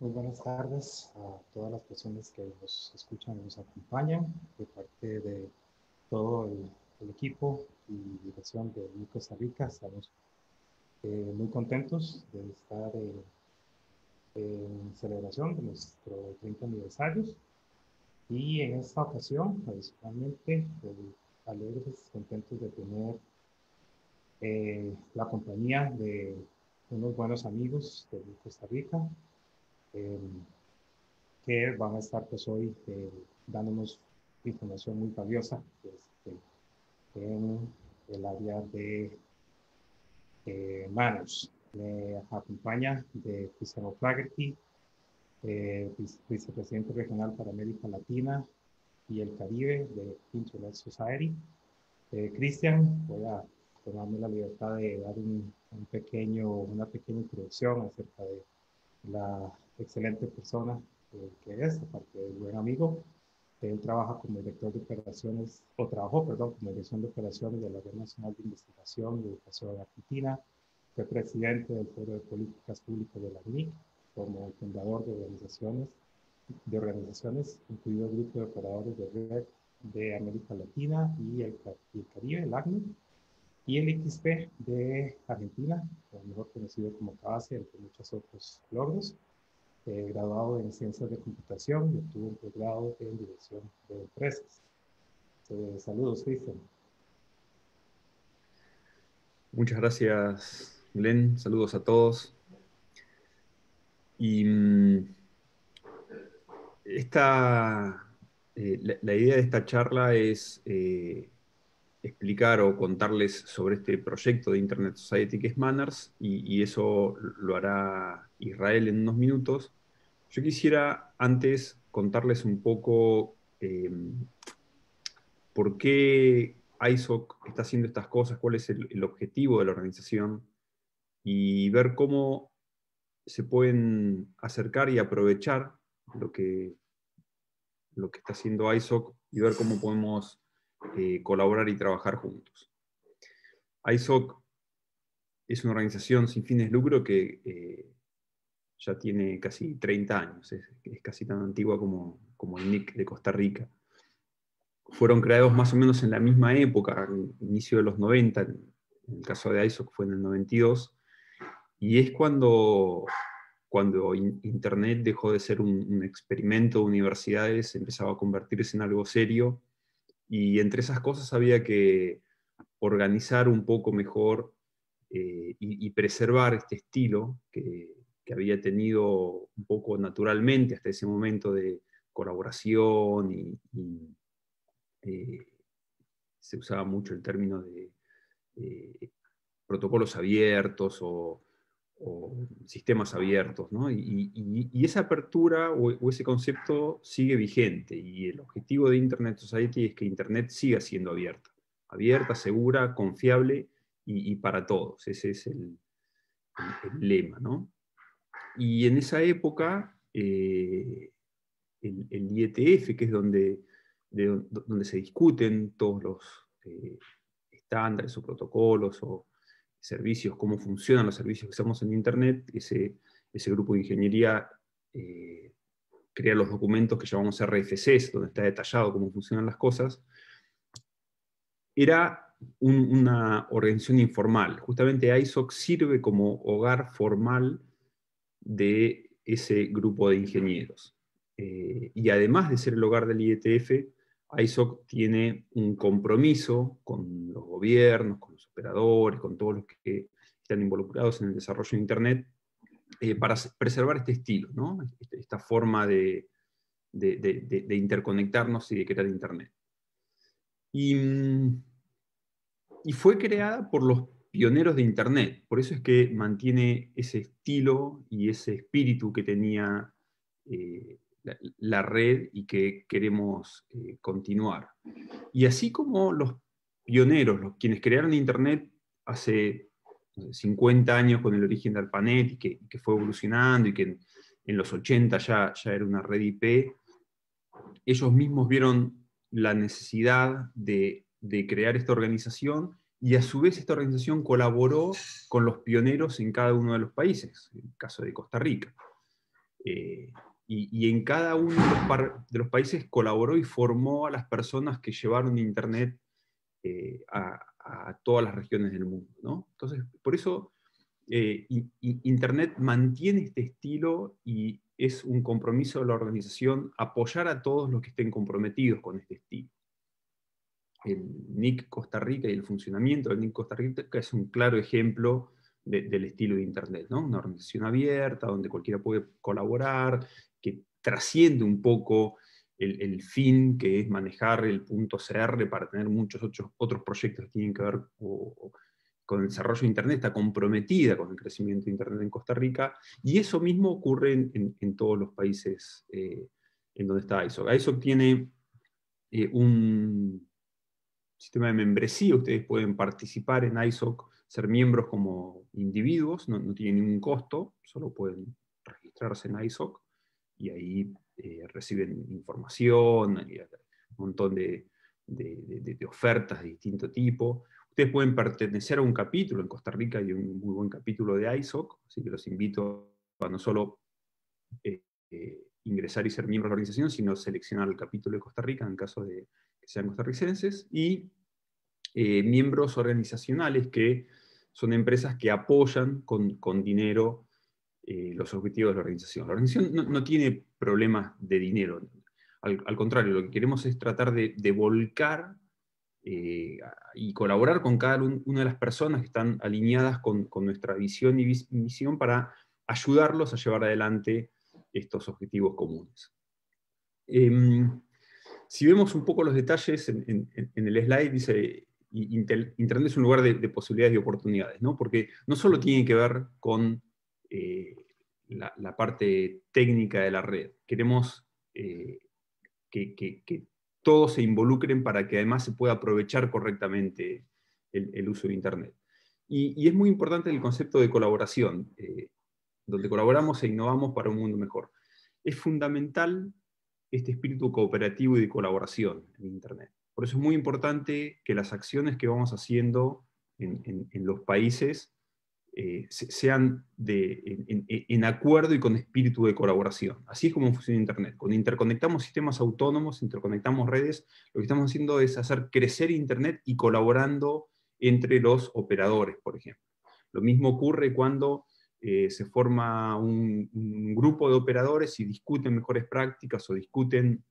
Muy buenas tardes a todas las personas que nos escuchan y nos acompañan de parte de todo el, equipo y dirección de Costa Rica. Estamos eh, muy contentos de estar en celebración de nuestro 30 aniversario y en esta ocasión principalmente, alegres, contentos de tener eh, la compañía de unos buenos amigos de Costa Rica, Em, que van a estar pues hoy eh, dándonos información muy valiosa este, en el área de eh, manos. Me acompaña de Cristiano Flaherty eh, vicepresidente regional para América Latina y el Caribe de Internet Society. Cristian, voy a tomarme la libertad de dar un pequeño, una pequeña introducción acerca de la excelente persona eh, que es, aparte de buen amigo. Él trabaja como director de operaciones, o trabajó, perdón, como dirección de operaciones de la Red Nacional de Investigación y Educación de Argentina. Fue presidente del Foro de Políticas Públicas de la ANIC, como fundador de organizaciones, de organizaciones, incluido el Grupo de Operadores de Red de América Latina y el, Caribe, el ANIC, y el XP de Argentina, mejor conocido como CABASE, entre muchos otros logros. Eh, graduado en Ciencias de Computación y obtuvo un en Dirección de Empresas. Eh, saludos, Cristian. Muchas gracias, Glenn. Saludos a todos. Y mm, esta, eh, la, idea de esta charla es explicar o contarles sobre este proyecto de Internet Society que Manners, y, y, eso lo hará Israel en unos minutos. Yo quisiera antes contarles un poco eh, por qué ISOC está haciendo estas cosas, cuál es el, objetivo de la organización y ver cómo se pueden acercar y aprovechar lo que, lo que está haciendo ISOC y ver cómo podemos eh, colaborar y trabajar juntos. ISOC es una organización sin fines de lucro que eh, ya tiene casi 30 años, es, casi tan antigua como, como el NIC de Costa Rica. Fueron creados más o menos en la misma época, al inicio de los 90, en el caso de ISOC fue en el 92, y es cuando, cuando Internet dejó de ser un, experimento de universidades, empezaba a convertirse en algo serio, y entre esas cosas había que organizar un poco mejor eh, y, y, preservar este estilo que, que había tenido un poco naturalmente hasta ese momento de colaboración y, eh, se usaba mucho el término de eh, protocolos abiertos o, sistemas abiertos, ¿no? y, esa apertura o, ese concepto sigue vigente y el objetivo de Internet Society es que Internet siga siendo abierta, abierta, segura, confiable y, para todos. Ese es el, el lema, ¿no? Y en esa época, eh, el, IETF, que es donde, donde se discuten todos los eh, estándares o protocolos o servicios, cómo funcionan los servicios que usamos en Internet, ese, ese grupo de ingeniería eh, crea los documentos que llamamos RFCs, donde está detallado cómo funcionan las cosas, era una organización informal. Justamente ISOC sirve como hogar formal de ese grupo de ingenieros. Eh, y además de ser el hogar del IETF, ISOC tiene un compromiso con los gobiernos, con los operadores, con todos los que están involucrados en el desarrollo de Internet, eh, para preservar este estilo, este, esta forma de, interconectarnos y de crear Internet. y mm, fue creada por los pioneros de Internet. Por eso es que mantiene ese estilo y ese espíritu que tenía eh, la, red y que queremos eh, continuar. Y así como los pioneros, los, quienes crearon Internet hace 50 años con el origen de ARPANET y que, fue evolucionando y que en, los 80 ya, era una red IP, ellos mismos vieron la necesidad de, de crear esta organización y a su vez esta organización colaboró con los pioneros en cada uno de los países, en el caso de Costa Rica. Eh, y, en cada uno de los, países colaboró y formó a las personas que llevaron Internet eh, a, todas las regiones del mundo. Entonces, por eso eh, Internet mantiene este estilo y es un compromiso de la organización apoyar a todos los que estén comprometidos con este estilo el NIC Costa Rica y el funcionamiento del NIC Costa Rica es un claro ejemplo del estilo de Internet, Una organización abierta donde cualquiera puede colaborar, que trasciende un poco el, fin que es manejar el punto CR para tener muchos otros, proyectos que tienen que ver con el desarrollo de Internet, está comprometida con el crecimiento de Internet en Costa Rica, y eso mismo ocurre en, todos los países eh, en donde está ISOC. ISOC tiene eh, un, sistema de membresía, ustedes pueden participar en ISOC, ser miembros como individuos, no, tienen ningún costo, solo pueden registrarse en ISOC y ahí eh, reciben información, un montón de, ofertas de distinto tipo. Ustedes pueden pertenecer a un capítulo, en Costa Rica hay un muy buen capítulo de ISOC, así que los invito a no solo eh, eh, ingresar y ser miembro de la organización, sino seleccionar el capítulo de Costa Rica en caso de sean costarricenses y eh, miembros organizacionales que son empresas que apoyan con, dinero eh, los objetivos de la organización. La organización no, tiene problemas de dinero, al, contrario, lo que queremos es tratar de, volcar eh, y colaborar con cada una de las personas que están alineadas con, nuestra visión y misión para ayudarlos a llevar adelante estos objetivos comunes. Em, si vemos un poco los detalles en, el slide, dice, Internet es un lugar de, posibilidades y oportunidades, ¿no? porque no solo tiene que ver con eh, la, parte técnica de la red, queremos eh, que, todos se involucren para que además se pueda aprovechar correctamente el, uso de Internet. Y, es muy importante el concepto de colaboración, eh, donde colaboramos e innovamos para un mundo mejor. Es fundamental este espíritu cooperativo y de colaboración en Internet. Por eso es muy importante que las acciones que vamos haciendo en, los países eh, sean en, en, acuerdo y con espíritu de colaboración. Así es como funciona Internet. Cuando interconectamos sistemas autónomos, interconectamos redes, lo que estamos haciendo es hacer crecer Internet y colaborando entre los operadores, por ejemplo. Lo mismo ocurre cuando eh, se forma un, grupo de operadores y discuten mejores prácticas o discuten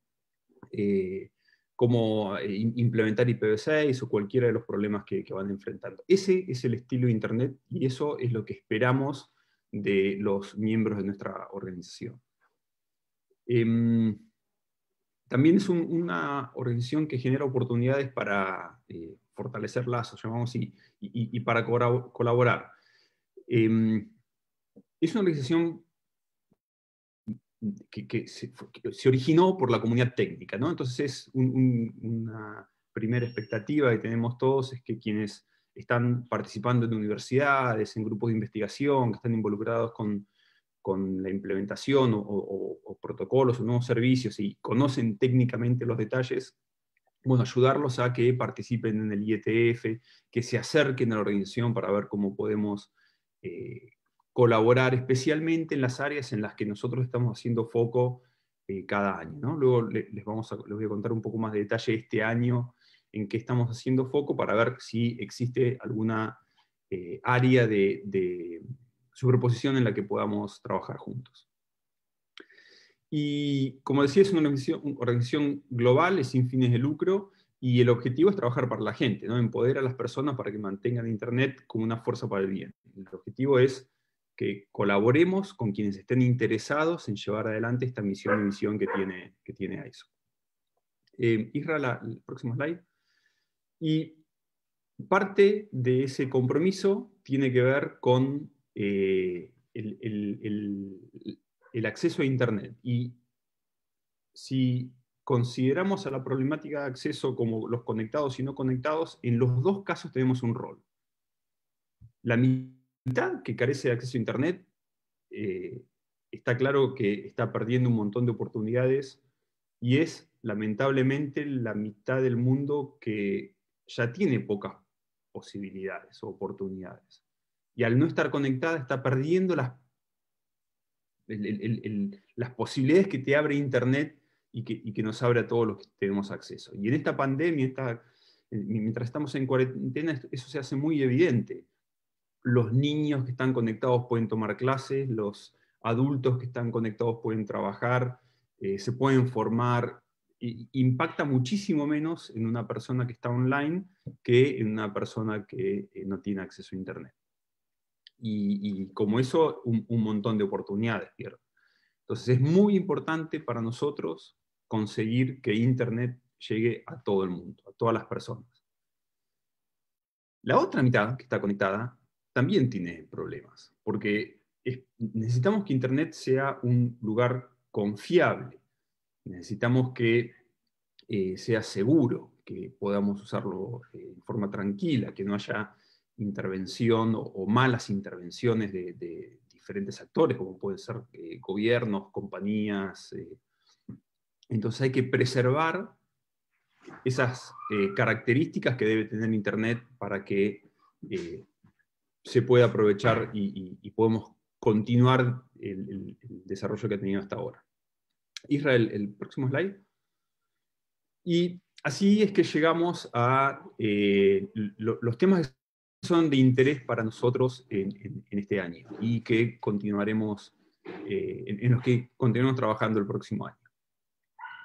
eh, cómo eh, implementar IPv6 o cualquiera de los problemas que, van enfrentando. Ese es el estilo de Internet y eso es lo que esperamos de los miembros de nuestra organización. Em, también es una organización que genera oportunidades para fortalecer lazos, llamamos, y, para colaborar. Em, es una organización que, se, originó por la comunidad técnica, ¿no? Entonces, es una primera expectativa que tenemos todos es que quienes están participando en universidades, en grupos de investigación, que están involucrados con, la implementación o, protocolos o nuevos servicios y conocen técnicamente los detalles, bueno, ayudarlos a que participen en el IETF, que se acerquen a la organización para ver cómo podemos eh, colaborar, especialmente en las áreas en las que nosotros estamos haciendo foco eh, cada año. Luego les, vamos a, voy a contar un poco más de detalle este año en qué estamos haciendo foco para ver si existe alguna eh, área de, superposición en la que podamos trabajar juntos. Y como decía, es una organización, global, es sin fines de lucro, y el objetivo es trabajar para la gente, empoderar a las personas para que mantengan Internet como una fuerza para el bien. El objetivo es que colaboremos con quienes estén interesados en llevar adelante esta misión y misión que tiene, que tiene AISO. Eh, Israel, el próximo slide. Y parte de ese compromiso tiene que ver con eh, el, acceso a Internet. Y si consideramos a la problemática de acceso como los conectados y no conectados, en los dos casos tenemos un rol. La mitad que carece de acceso a Internet eh, está claro que está perdiendo un montón de oportunidades y es lamentablemente la mitad del mundo que ya tiene pocas posibilidades o oportunidades. Y al no estar conectada está perdiendo las, las posibilidades que te abre Internet y que, nos abre a todos los que tenemos acceso. Y en esta pandemia, eh, mientras estamos en cuarentena, eso se hace muy evidente los niños que están conectados pueden tomar clases, los adultos que están conectados pueden trabajar, eh, se pueden formar. impacta muchísimo menos en una persona que está online que en una persona que eh, no tiene acceso a Internet. Y, como eso, un, montón de oportunidades pierdo. Entonces es muy importante para nosotros conseguir que Internet llegue a todo el mundo, a todas las personas. La otra mitad que está conectada también tiene problemas, porque necesitamos que Internet sea un lugar confiable, necesitamos que eh, sea seguro, que podamos usarlo eh, en forma tranquila, que no haya intervención o, malas intervenciones de, diferentes actores, como pueden ser eh, gobiernos, compañías. Entonces hay que preservar esas características que debe tener Internet para que se puede aprovechar y, podemos continuar el, desarrollo que ha tenido hasta ahora. Israel, el próximo slide. Y así es que llegamos a eh, los temas que son de interés para nosotros en, este año y que continuaremos, eh, en, los que continuamos trabajando el próximo año.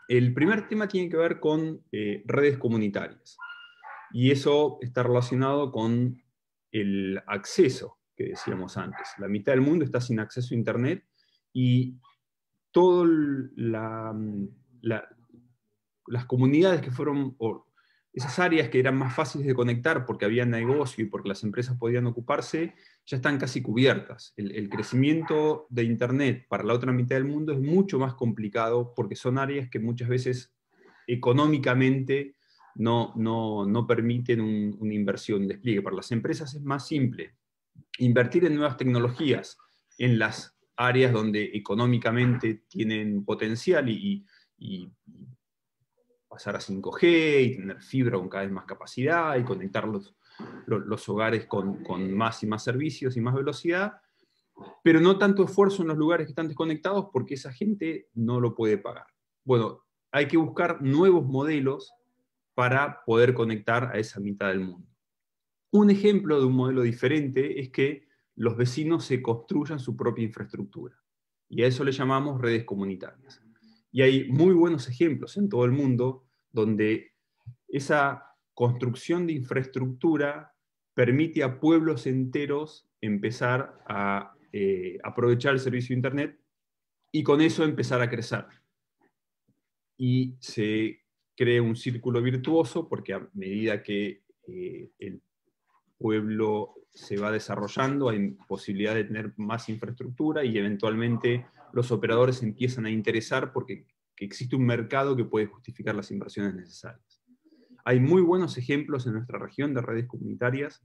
El primer tema tiene que ver con eh, redes comunitarias. Y eso está relacionado con el acceso que decíamos antes. La mitad del mundo está sin acceso a Internet y todas mm, las comunidades que fueron, o esas áreas que eran más fáciles de conectar porque había negocio y porque las empresas podían ocuparse, ya están casi cubiertas. el crecimiento de Internet para la otra mitad del mundo es mucho más complicado porque son áreas que muchas veces económicamente no, permiten una inversión, despliegue. Para las empresas es más simple. Invertir en nuevas tecnologías, en las áreas donde económicamente tienen potencial y, pasar a 5G y tener fibra con cada vez más capacidad y conectar los, hogares con, con, más y más servicios y más velocidad, pero no tanto esfuerzo en los lugares que están desconectados porque esa gente no lo puede pagar. Bueno, hay que buscar nuevos modelos para poder conectar a esa mitad del mundo. Un ejemplo de un modelo diferente es que los vecinos se construyan su propia infraestructura. Y a eso le llamamos redes comunitarias. Y hay muy buenos ejemplos en todo el mundo donde esa construcción de infraestructura permite a pueblos enteros empezar a eh, aprovechar el servicio de Internet y con eso empezar a crecer. Y se cree un círculo virtuoso porque a medida que eh, el pueblo se va desarrollando, hay posibilidad de tener más infraestructura y eventualmente los operadores empiezan a interesar porque existe un mercado que puede justificar las inversiones necesarias. Hay muy buenos ejemplos en nuestra región de redes comunitarias.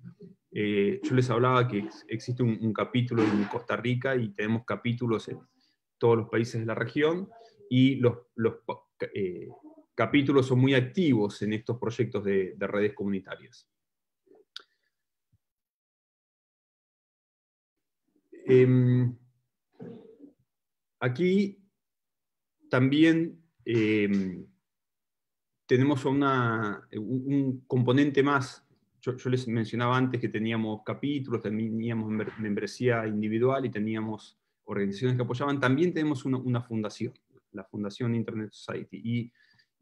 Eh, yo les hablaba que existe un, capítulo en Costa Rica y tenemos capítulos en todos los países de la región y los, los eh, capítulos son muy activos en estos proyectos de, redes comunitarias. Em, aquí también em, tenemos un componente más. Yo, les mencionaba antes que teníamos capítulos, teníamos membresía individual y teníamos organizaciones que apoyaban. También tenemos una, una fundación, la Fundación Internet Society. Y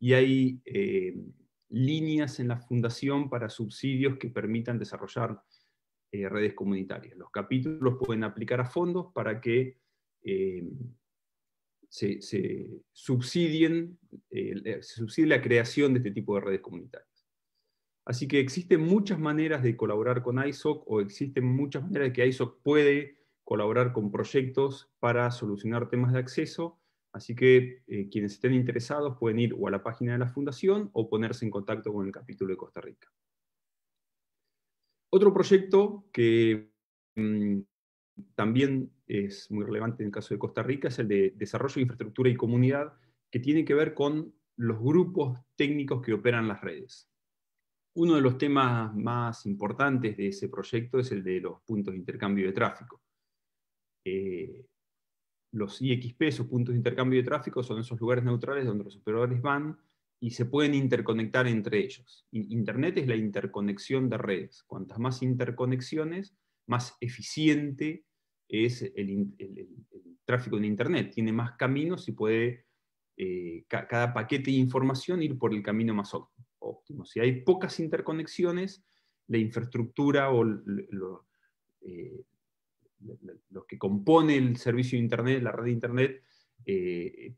y hay eh, líneas en la fundación para subsidios que permitan desarrollar eh, redes comunitarias. Los capítulos pueden aplicar a fondos para que eh, se, subsidien, se subsidie la creación de este tipo de redes comunitarias. Así que existen muchas maneras de colaborar con ISOC o existen muchas maneras de que ISOC puede colaborar con proyectos para solucionar temas de acceso Así que eh, quienes estén interesados pueden ir o a la página de la Fundación o ponerse en contacto con el capítulo de Costa Rica. Otro proyecto que mm, también es muy relevante en el caso de Costa Rica es el de desarrollo de infraestructura y comunidad, que tiene que ver con los grupos técnicos que operan las redes. Uno de los temas más importantes de ese proyecto es el de los puntos de intercambio de tráfico. Eh, los IXP, esos puntos de intercambio de tráfico, son esos lugares neutrales donde los operadores van y se pueden interconectar entre ellos. Internet es la interconexión de redes. Cuantas más interconexiones, más eficiente es el, tráfico en Internet. Tiene más caminos y puede eh, cada paquete de información ir por el camino más óptimo. Si hay pocas interconexiones, la infraestructura o lo, eh, los que compone el servicio de Internet, la red de Internet, eh,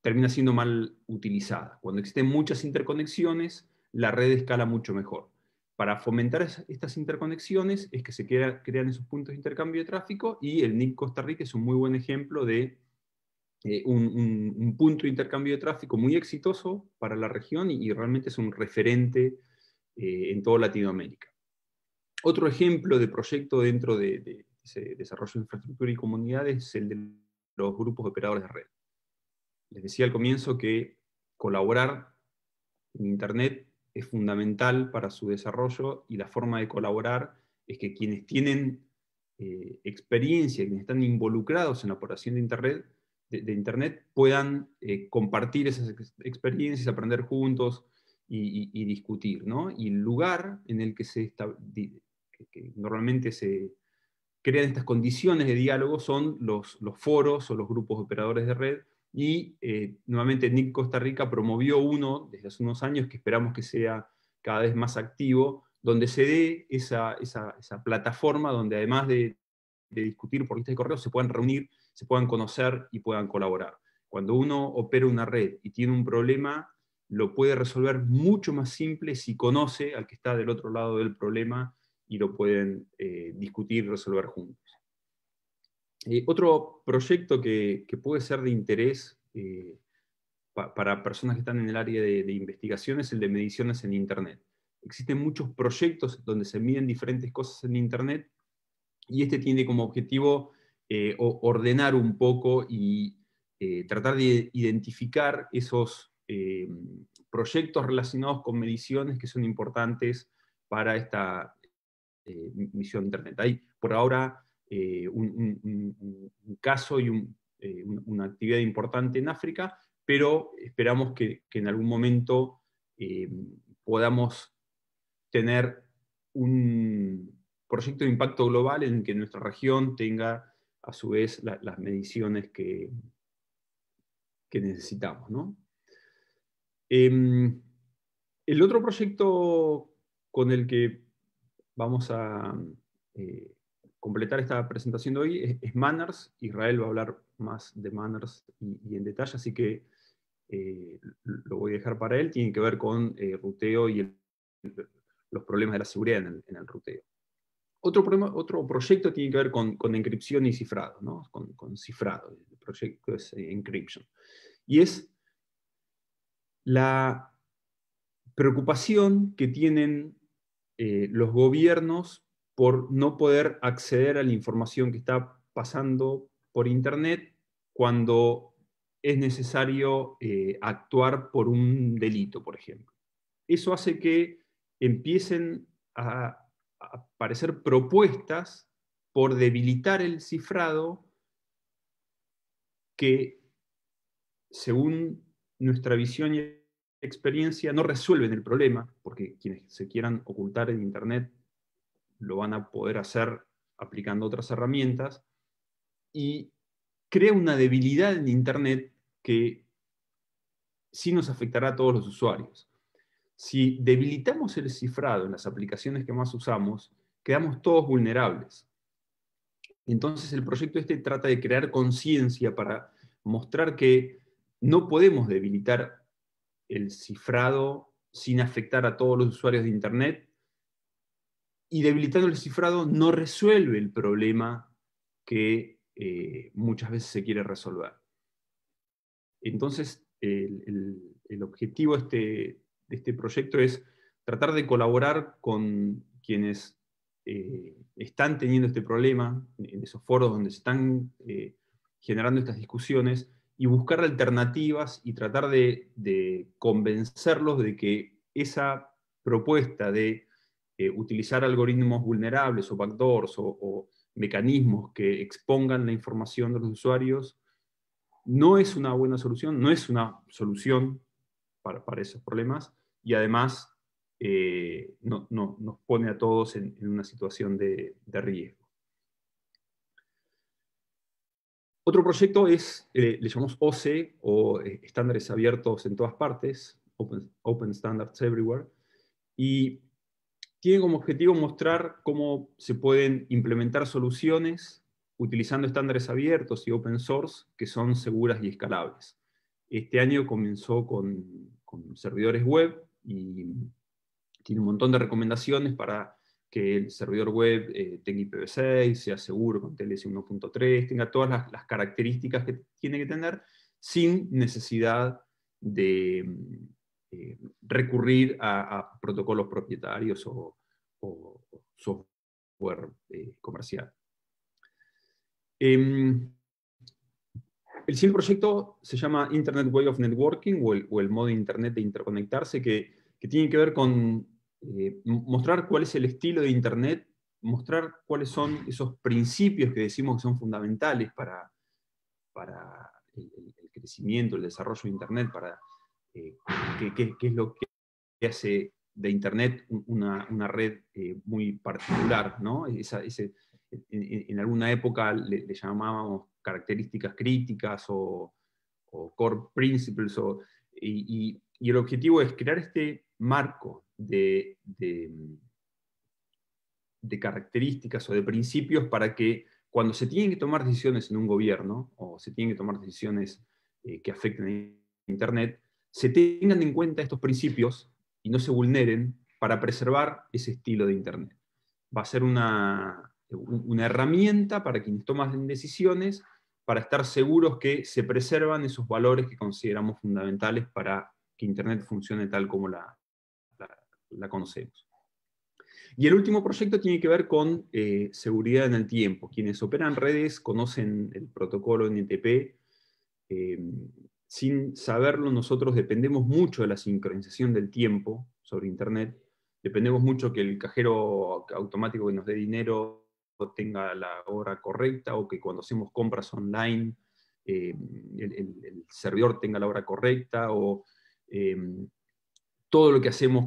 termina siendo mal utilizada. Cuando existen muchas interconexiones, la red escala mucho mejor. Para fomentar estas interconexiones es que se crean esos puntos de intercambio de tráfico y el NIC Costa Rica es un muy buen ejemplo de eh, un, punto de intercambio de tráfico muy exitoso para la región y, realmente es un referente eh, en toda Latinoamérica. Otro ejemplo de proyecto dentro de, desarrollo de infraestructura y comunidades, es el de los grupos operadores de red. Les decía al comienzo que colaborar en Internet es fundamental para su desarrollo y la forma de colaborar es que quienes tienen eh, experiencia, quienes están involucrados en la operación de Internet, de, Internet puedan eh, compartir esas experiencias, aprender juntos y, discutir. ¿no? Y el lugar en el que, se que normalmente se, crean estas condiciones de diálogo son los, foros o los grupos operadores de red. Y eh, nuevamente NIC Costa Rica promovió uno desde hace unos años que esperamos que sea cada vez más activo, donde se dé esa, plataforma donde además de, de discutir por listas de correo se puedan reunir, se puedan conocer y puedan colaborar. Cuando uno opera una red y tiene un problema, lo puede resolver mucho más simple si conoce al que está del otro lado del problema y lo pueden eh, discutir y resolver juntos. Eh, otro proyecto que, puede ser de interés eh, para personas que están en el área de, de, investigación es el de mediciones en Internet. Existen muchos proyectos donde se miden diferentes cosas en Internet y este tiene como objetivo ordenar un poco y tratar de identificar esos proyectos relacionados con mediciones que son importantes para esta eh, misión Internet. Hay por ahora eh, un, caso y eh, una actividad importante en África, pero esperamos que, en algún momento podamos tener un proyecto de impacto global en que nuestra región tenga a su vez las mediciones que, necesitamos. Em, el otro proyecto con el que vamos a eh, completar esta presentación de hoy es, Manners. Israel va a hablar más de Manners y, en detalle, así que eh, lo voy a dejar para él. Tiene que ver con eh, ruteo y los problemas de la seguridad en el, ruteo. Otro, problema, otro proyecto tiene que ver con, con encripción y cifrado, con, con, cifrado. El proyecto es Encryption. Y es la preocupación que tienen eh, los gobiernos por no poder acceder a la información que está pasando por Internet cuando es necesario eh, actuar por un delito, por ejemplo. Eso hace que empiecen a, aparecer propuestas por debilitar el cifrado que, según nuestra visión y experiencia no resuelven el problema, porque quienes se quieran ocultar en Internet lo van a poder hacer aplicando otras herramientas, y crea una debilidad en Internet que sí nos afectará a todos los usuarios. Si debilitamos el cifrado en las aplicaciones que más usamos, quedamos todos vulnerables. Entonces el proyecto este trata de crear conciencia para mostrar que no podemos debilitar el cifrado sin afectar a todos los usuarios de Internet. Y debilitando el cifrado no resuelve el problema que eh, muchas veces se quiere resolver. Entonces, el, objetivo este, de este proyecto es tratar de colaborar con quienes eh, están teniendo este problema, en esos foros donde se están eh, generando estas discusiones, y buscar alternativas y tratar de, convencerlos de que esa propuesta de eh, utilizar algoritmos vulnerables o backdoors o, mecanismos que expongan la información de los usuarios no es una buena solución, no es una solución para, esos problemas y además eh, no, nos pone a todos en, una situación de, de riesgo. Otro proyecto es, eh, le llamamos OCE, o eh, estándares abiertos en todas partes, open, Standards Everywhere, y tiene como objetivo mostrar cómo se pueden implementar soluciones utilizando estándares abiertos y open source que son seguras y escalables. Este año comenzó con servidores web y tiene un montón de recomendaciones para que el servidor web eh, tenga IPv6, sea seguro con TLS 1.3, tenga todas las, características que tiene que tener sin necesidad de mm, eh, recurrir a, protocolos propietarios o, software eh, comercial. Em, el siguiente proyecto se llama Internet Way of Networking o el, modo Internet de interconectarse, que tiene que ver con eh, mostrar cuál es el estilo de Internet, mostrar cuáles son esos principios que decimos que son fundamentales para, para el, crecimiento, el desarrollo de Internet, para eh, qué, es lo que hace de Internet una, una red eh, muy particular. ¿no? en, alguna época le, llamábamos características críticas o, core principles, y el objetivo es crear este marco Mm, de, características o de principios para que cuando se tienen que tomar decisiones en un gobierno o se tienen que tomar decisiones eh, que afecten a Internet, se tengan en cuenta estos principios y no se vulneren para preservar ese estilo de Internet. Va a ser una, una herramienta para quienes toman decisiones para estar seguros que se preservan esos valores que consideramos fundamentales para que Internet funcione tal como la, la conocemos. Y el último proyecto tiene que ver con eh, seguridad en el tiempo. Quienes operan redes conocen el protocolo NTP. Em, sin saberlo, nosotros dependemos mucho de la sincronización del tiempo sobre Internet. Dependemos mucho que el cajero automático que nos dé dinero tenga la hora correcta o que cuando hacemos compras online em, el, el, servidor tenga la hora correcta o em, todo lo que hacemos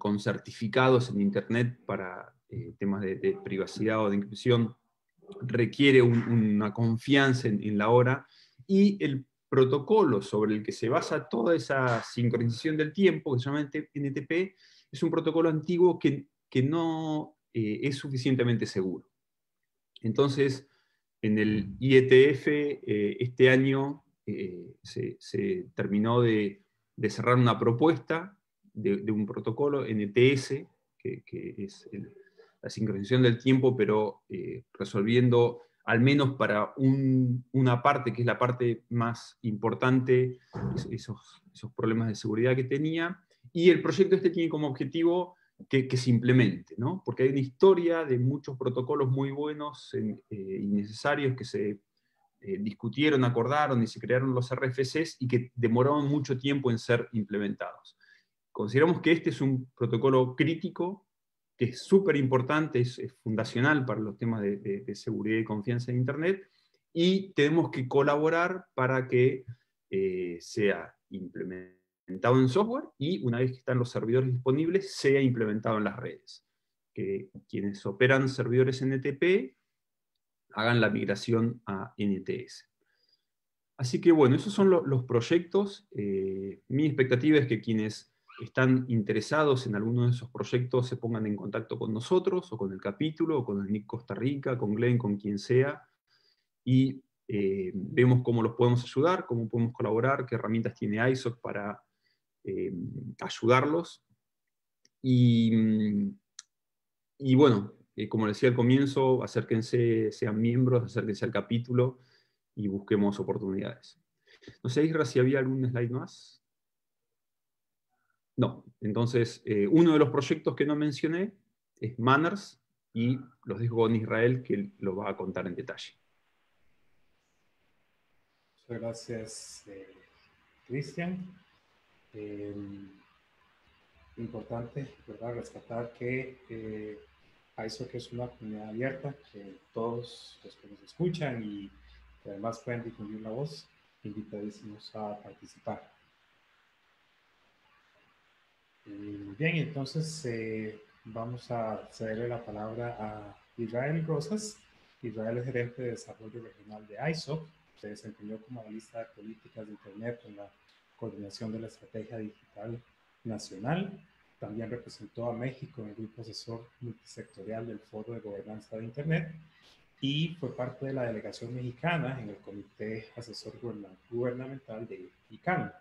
con, certificados en Internet para eh, temas de, privacidad o de inclusión requiere una confianza en, la hora y el protocolo sobre el que se basa toda esa sincronización del tiempo, que se llama NTP, es un protocolo antiguo que, no eh, es suficientemente seguro. Entonces, en el IETF eh, este año se, terminó de, cerrar una propuesta de, un protocolo, NTS, que, es la sincronización del tiempo, pero eh, resolviendo al menos para una parte, que es la parte más importante, esos, problemas de seguridad que tenía. Y el proyecto este tiene como objetivo que, se implemente, ¿no? porque hay una historia de muchos protocolos muy buenos eh, y necesarios que se eh, discutieron, acordaron y se crearon los RFCs y que demoraron mucho tiempo en ser implementados consideramos que este es un protocolo crítico, que es súper importante, es, fundacional para los temas de, seguridad y confianza en Internet, y tenemos que colaborar para que eh, sea implementado en software y una vez que están los servidores disponibles, sea implementado en las redes. Que quienes operan servidores NTP hagan la migración a NTS. Así que bueno, esos son los proyectos. Eh, mi expectativa es que quienes están interesados en alguno de esos proyectos se pongan en contacto con nosotros, o con el capítulo, o con el NIC Costa Rica, con Glenn, con quien sea, y eh, vemos cómo los podemos ayudar, cómo podemos colaborar, qué herramientas tiene ISOC para eh, ayudarlos. Y, mm, bueno, eh, como decía al comienzo, acérquense, sean miembros, acérquense al capítulo y busquemos oportunidades. No sé, Isra, si había algún slide más. No. Entonces, eh, uno de los proyectos que no mencioné es Manners y los dejo con Israel que lo va a contar en detalle. Muchas gracias, eh, Cristian. Em, importante, ¿verdad? Rescatar que eh, que es una comunidad abierta, que todos los que nos escuchan y que además pueden difundir la voz, invitadísimos a participar. Eh, bien, entonces eh, vamos a cederle la palabra a Israel Rosas. Israel es gerente de desarrollo regional de ISOC. Se desempeñó como analista de políticas de Internet en la coordinación de la estrategia digital nacional. También representó a México en el grupo asesor multisectorial del Foro de Gobernanza de Internet y fue parte de la delegación mexicana en el Comité Asesor Gubernamental de ICANN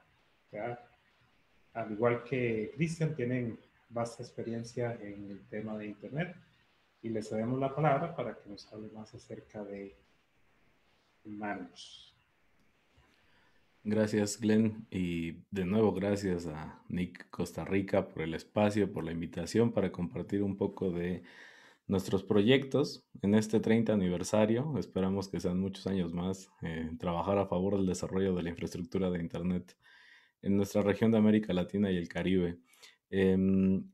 al igual que Cristian, tienen vasta experiencia en el tema de Internet y les cedemos la palabra para que nos hable más acerca de manos. Gracias, Glenn. Y de nuevo, gracias a Nick Costa Rica por el espacio, por la invitación para compartir un poco de nuestros proyectos en este 30 aniversario. Esperamos que sean muchos años más. en eh, trabajar a favor del desarrollo de la infraestructura de Internet en nuestra región de América Latina y el Caribe. Em,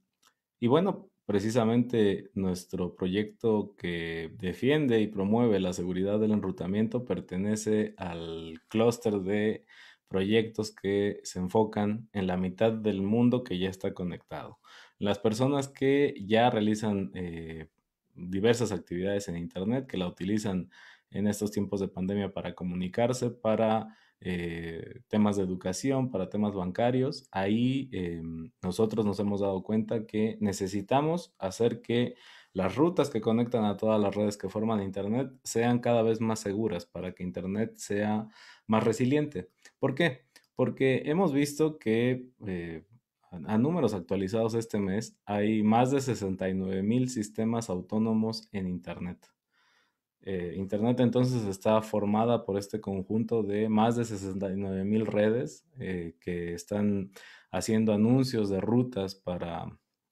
y bueno, precisamente nuestro proyecto que defiende y promueve la seguridad del enrutamiento pertenece al clúster de proyectos que se enfocan en la mitad del mundo que ya está conectado. Las personas que ya realizan eh, diversas actividades en Internet, que la utilizan en estos tiempos de pandemia para comunicarse, para eh, temas de educación, para temas bancarios, ahí em, nosotros nos hemos dado cuenta que necesitamos hacer que las rutas que conectan a todas las redes que forman Internet sean cada vez más seguras para que Internet sea más resiliente. ¿Por qué? Porque hemos visto que eh, a números actualizados este mes hay más de 69 mil sistemas autónomos en Internet. Eh, Internet entonces está formada por este conjunto de más de 69 mil redes eh, que están haciendo anuncios de rutas para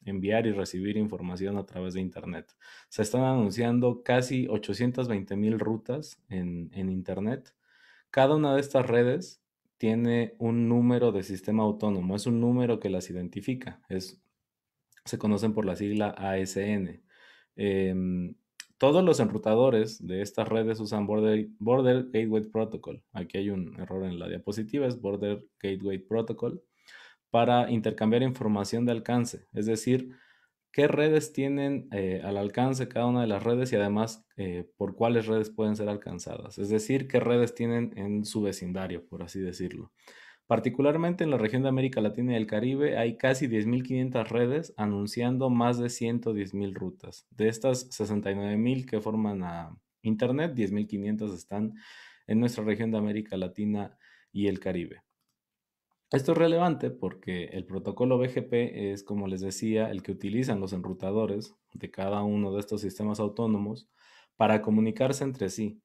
enviar y recibir información a través de Internet. Se están anunciando casi 820 mil rutas en, Internet. Cada una de estas redes tiene un número de sistema autónomo, es un número que las identifica, es, se conocen por la sigla ASN. Em, todos los enrutadores de estas redes usan Border, Gateway Protocol. Aquí hay un error en la diapositiva, es Border Gateway Protocol para intercambiar información de alcance, es decir, qué redes tienen eh, al alcance cada una de las redes y además eh, por cuáles redes pueden ser alcanzadas, es decir, qué redes tienen en su vecindario, por así decirlo. Particularmente en la región de América Latina y el Caribe hay casi 10.500 redes anunciando más de 110.000 rutas. De estas 69.000 que forman a Internet, 10.500 están en nuestra región de América Latina y el Caribe. Esto es relevante porque el protocolo BGP es, como les decía, el que utilizan los enrutadores de cada uno de estos sistemas autónomos para comunicarse entre sí,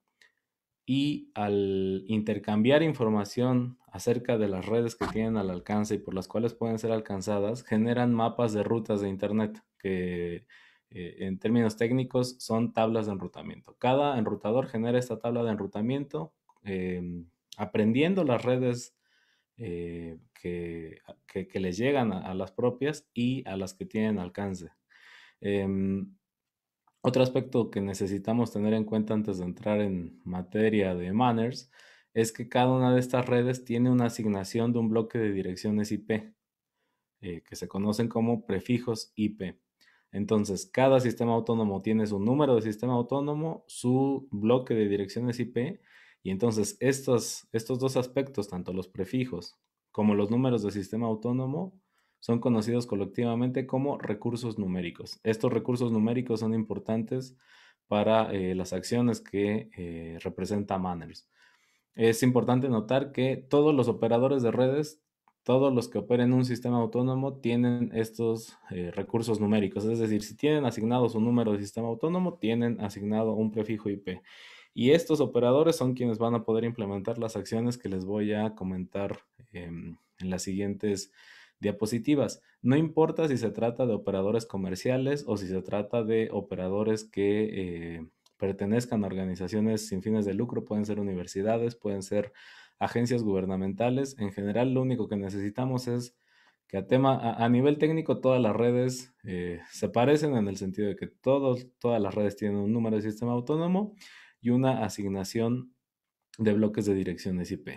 y al intercambiar información acerca de las redes que tienen al alcance y por las cuales pueden ser alcanzadas, generan mapas de rutas de Internet que eh, en términos técnicos son tablas de enrutamiento. Cada enrutador genera esta tabla de enrutamiento em, aprendiendo las redes eh, que, les llegan a, las propias y a las que tienen alcance. Em, otro aspecto que necesitamos tener en cuenta antes de entrar en materia de manners es que cada una de estas redes tiene una asignación de un bloque de direcciones IP, eh, que se conocen como prefijos IP. Entonces, cada sistema autónomo tiene su número de sistema autónomo, su bloque de direcciones IP, y entonces estos, estos dos aspectos, tanto los prefijos como los números de sistema autónomo, son conocidos colectivamente como recursos numéricos. Estos recursos numéricos son importantes para eh, las acciones que eh, representa Manners. Es importante notar que todos los operadores de redes, todos los que operen un sistema autónomo, tienen estos eh, recursos numéricos. Es decir, si tienen asignado su número de sistema autónomo, tienen asignado un prefijo IP. Y estos operadores son quienes van a poder implementar las acciones que les voy a comentar em, en las siguientes diapositivas. No importa si se trata de operadores comerciales o si se trata de operadores que eh, pertenezcan a organizaciones sin fines de lucro, pueden ser universidades, pueden ser agencias gubernamentales. En general, lo único que necesitamos es que a, tema, a, nivel técnico todas las redes eh, se parecen en el sentido de que todos, todas las redes tienen un número de sistema autónomo y una asignación de bloques de direcciones IP.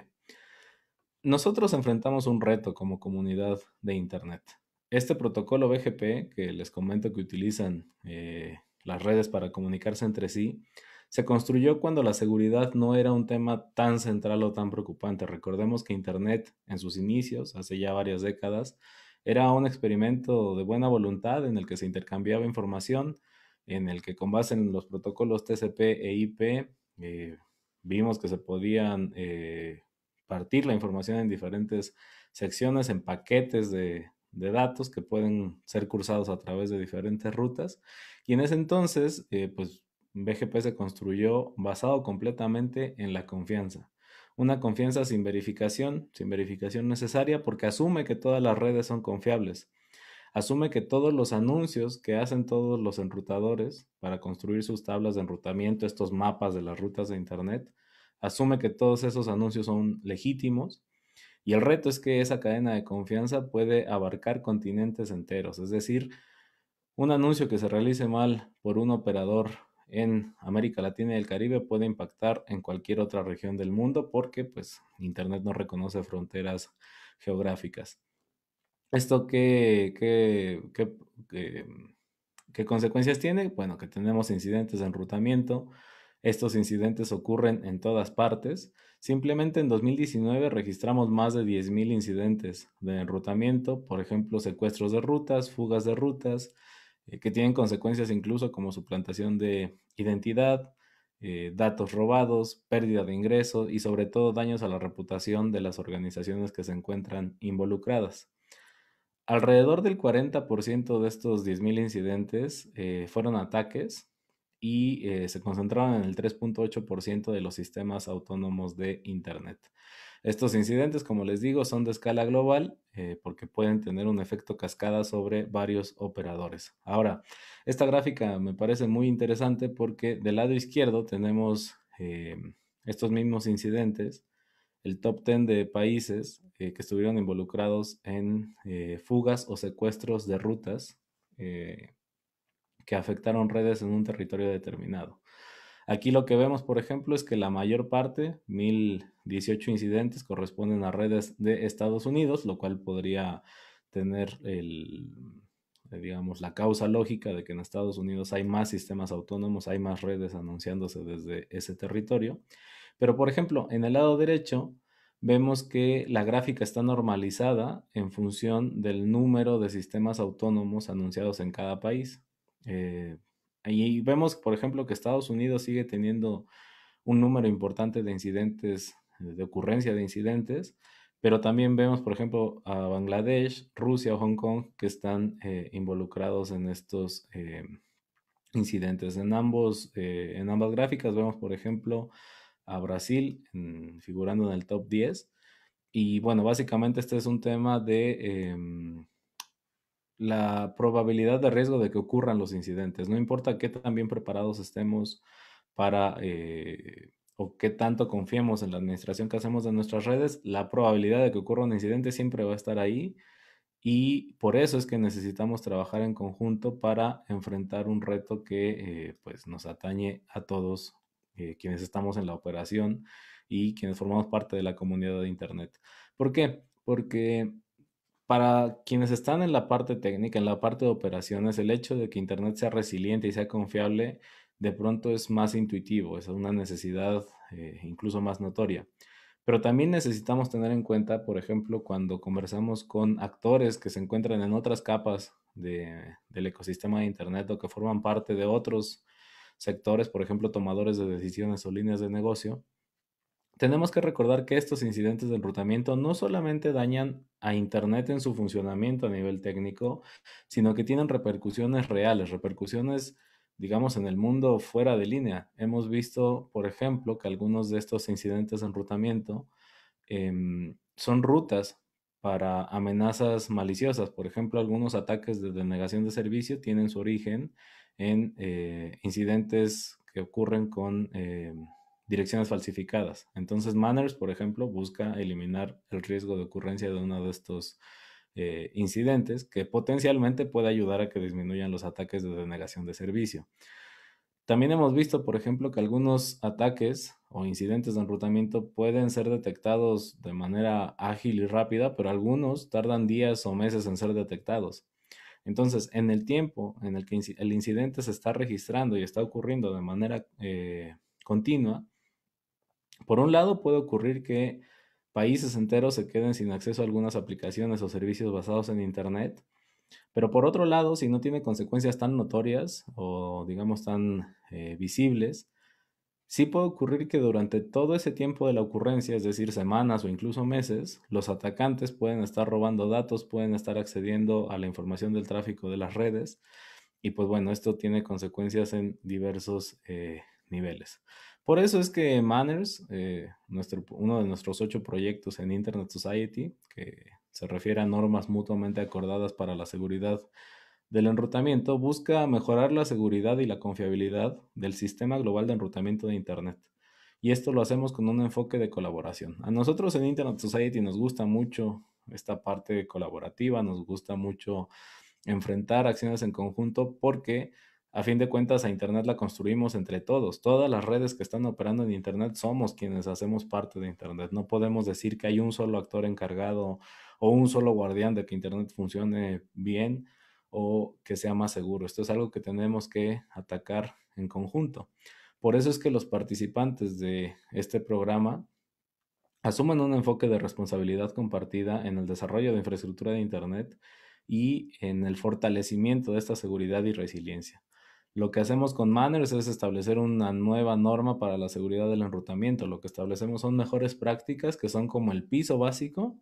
Nosotros enfrentamos un reto como comunidad de Internet. Este protocolo BGP, que les comento que utilizan eh, las redes para comunicarse entre sí, se construyó cuando la seguridad no era un tema tan central o tan preocupante. Recordemos que Internet en sus inicios, hace ya varias décadas, era un experimento de buena voluntad en el que se intercambiaba información, en el que con base en los protocolos TCP e IP eh, vimos que se podían eh, partir la información en diferentes secciones, en paquetes de, datos que pueden ser cursados a través de diferentes rutas. Y en ese entonces, eh, pues BGP se construyó basado completamente en la confianza. Una confianza sin verificación, sin verificación necesaria, porque asume que todas las redes son confiables. Asume que todos los anuncios que hacen todos los enrutadores para construir sus tablas de enrutamiento, estos mapas de las rutas de Internet, asume que todos esos anuncios son legítimos y el reto es que esa cadena de confianza puede abarcar continentes enteros, es decir, un anuncio que se realice mal por un operador en América Latina y el Caribe puede impactar en cualquier otra región del mundo porque pues Internet no reconoce fronteras geográficas. ¿Esto qué, qué, qué consecuencias tiene? Bueno, que tenemos incidentes de enrutamiento, estos incidentes ocurren en todas partes. Simplemente en 2019 registramos más de 10.000 incidentes de enrutamiento, por ejemplo, secuestros de rutas, fugas de rutas, eh, que tienen consecuencias incluso como suplantación de identidad, eh, datos robados, pérdida de ingresos y sobre todo daños a la reputación de las organizaciones que se encuentran involucradas. Alrededor del 40% de estos 10.000 incidentes eh, fueron ataques, y eh, se concentraron en el 3.8% de los sistemas autónomos de Internet. Estos incidentes, como les digo, son de escala global eh, porque pueden tener un efecto cascada sobre varios operadores. Ahora, esta gráfica me parece muy interesante porque del lado izquierdo tenemos eh, estos mismos incidentes, el top 10 de países que estuvieron involucrados en fugas o secuestros de rutas que afectaron redes en un territorio determinado. Aquí lo que vemos, por ejemplo, es que la mayor parte, 1018 incidentes, corresponden a redes de Estados Unidos, lo cual podría tener el, digamos, la causa lógica de que en Estados Unidos hay más sistemas autónomos, hay más redes anunciándose desde ese territorio. Pero, por ejemplo, en el lado derecho vemos que la gráfica está normalizada en función del número de sistemas autónomos anunciados en cada país y eh, vemos, por ejemplo, que Estados Unidos sigue teniendo un número importante de incidentes, eh, de ocurrencia de incidentes, pero también vemos, por ejemplo, a Bangladesh, Rusia o Hong Kong que están eh, involucrados en estos incidentes. En, ambos, en ambas gráficas vemos, por ejemplo, a Brasil mm, figurando en el top 10. Y bueno, básicamente este es un tema de em, la probabilidad de riesgo de que ocurran los incidentes. No importa qué tan bien preparados estemos para eh, o qué tanto confiemos en la administración que hacemos de nuestras redes, la probabilidad de que ocurra un incidente siempre va a estar ahí. Y por eso es que necesitamos trabajar en conjunto para enfrentar un reto que eh, pues nos atañe a todos eh, quienes estamos en la operación y quienes formamos parte de la comunidad de Internet. ¿Por qué? Porque para quienes están en la parte técnica, en la parte de operaciones, el hecho de que Internet sea resiliente y sea confiable, de pronto es más intuitivo, es una necesidad eh, incluso más notoria. Pero también necesitamos tener en cuenta, por ejemplo, cuando conversamos con actores que se encuentran en otras capas del ecosistema de Internet o que forman parte de otros sectores, por ejemplo, tomadores de decisiones o líneas de negocio, tenemos que recordar que estos incidentes de enrutamiento no solamente dañan a Internet en su funcionamiento a nivel técnico, sino que tienen repercusiones reales, repercusiones, digamos, en el mundo fuera de línea. Hemos visto, por ejemplo, que algunos de estos incidentes de enrutamiento em, son rutas para amenazas maliciosas. Por ejemplo, algunos ataques de denegación de servicio tienen su origen en eh, incidentes que ocurren con... Em, direcciones falsificadas. Entonces, Manners, por ejemplo, busca eliminar el riesgo de ocurrencia de uno de estos eh, incidentes que potencialmente puede ayudar a que disminuyan los ataques de denegación de servicio. También hemos visto, por ejemplo, que algunos ataques o incidentes de enrutamiento pueden ser detectados de manera ágil y rápida, pero algunos tardan días o meses en ser detectados. Entonces, en el tiempo en el que el incidente se está registrando y está ocurriendo de manera eh, continua, por un lado, puede ocurrir que países enteros se queden sin acceso a algunas aplicaciones o servicios basados en Internet, pero por otro lado, si no tiene consecuencias tan notorias o digamos tan eh, visibles, sí puede ocurrir que durante todo ese tiempo de la ocurrencia, es decir, semanas o incluso meses, los atacantes pueden estar robando datos, pueden estar accediendo a la información del tráfico de las redes. Y pues bueno, esto tiene consecuencias en diversos eh, niveles. Por eso es que Manners, eh, nuestro, uno de nuestros ocho proyectos en Internet Society, que se refiere a normas mutuamente acordadas para la seguridad del enrutamiento, busca mejorar la seguridad y la confiabilidad del sistema global de enrutamiento de Internet. Y esto lo hacemos con un enfoque de colaboración. A nosotros en Internet Society nos gusta mucho esta parte colaborativa, nos gusta mucho enfrentar acciones en conjunto porque a fin de cuentas, a Internet la construimos entre todos. Todas las redes que están operando en Internet somos quienes hacemos parte de Internet. No podemos decir que hay un solo actor encargado o un solo guardián de que Internet funcione bien o que sea más seguro. Esto es algo que tenemos que atacar en conjunto. Por eso es que los participantes de este programa asumen un enfoque de responsabilidad compartida en el desarrollo de infraestructura de Internet y en el fortalecimiento de esta seguridad y resiliencia. Lo que hacemos con Manners es establecer una nueva norma para la seguridad del enrutamiento. Lo que establecemos son mejores prácticas que son como el piso básico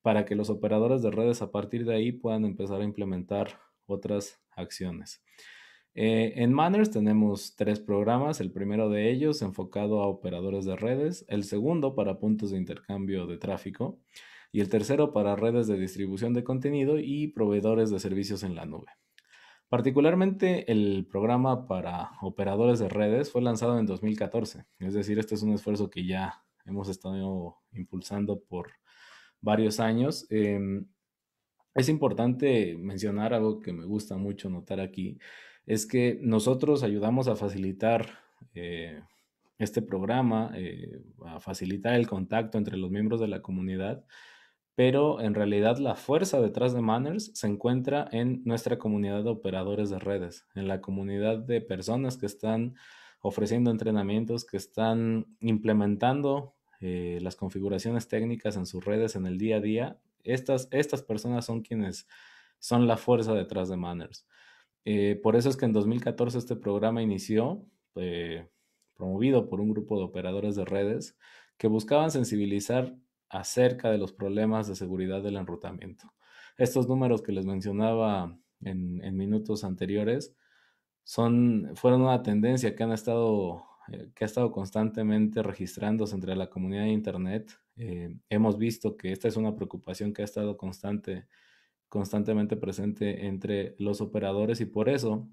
para que los operadores de redes a partir de ahí puedan empezar a implementar otras acciones. Eh, en Manners tenemos tres programas, el primero de ellos enfocado a operadores de redes, el segundo para puntos de intercambio de tráfico y el tercero para redes de distribución de contenido y proveedores de servicios en la nube. Particularmente el programa para operadores de redes fue lanzado en 2014, es decir, este es un esfuerzo que ya hemos estado impulsando por varios años. Em, es importante mencionar algo que me gusta mucho notar aquí, es que nosotros ayudamos a facilitar eh, este programa, eh, a facilitar el contacto entre los miembros de la comunidad pero en realidad la fuerza detrás de Manners se encuentra en nuestra comunidad de operadores de redes, en la comunidad de personas que están ofreciendo entrenamientos, que están implementando eh, las configuraciones técnicas en sus redes en el día a día. Estas, estas personas son quienes son la fuerza detrás de Manners. Eh, por eso es que en 2014 este programa inició, eh, promovido por un grupo de operadores de redes, que buscaban sensibilizar acerca de los problemas de seguridad del enrutamiento. Estos números que les mencionaba en, minutos anteriores son, fueron una tendencia que, han estado, eh, que ha estado constantemente registrándose entre la comunidad de Internet. Eh, hemos visto que esta es una preocupación que ha estado constante, constantemente presente entre los operadores y por eso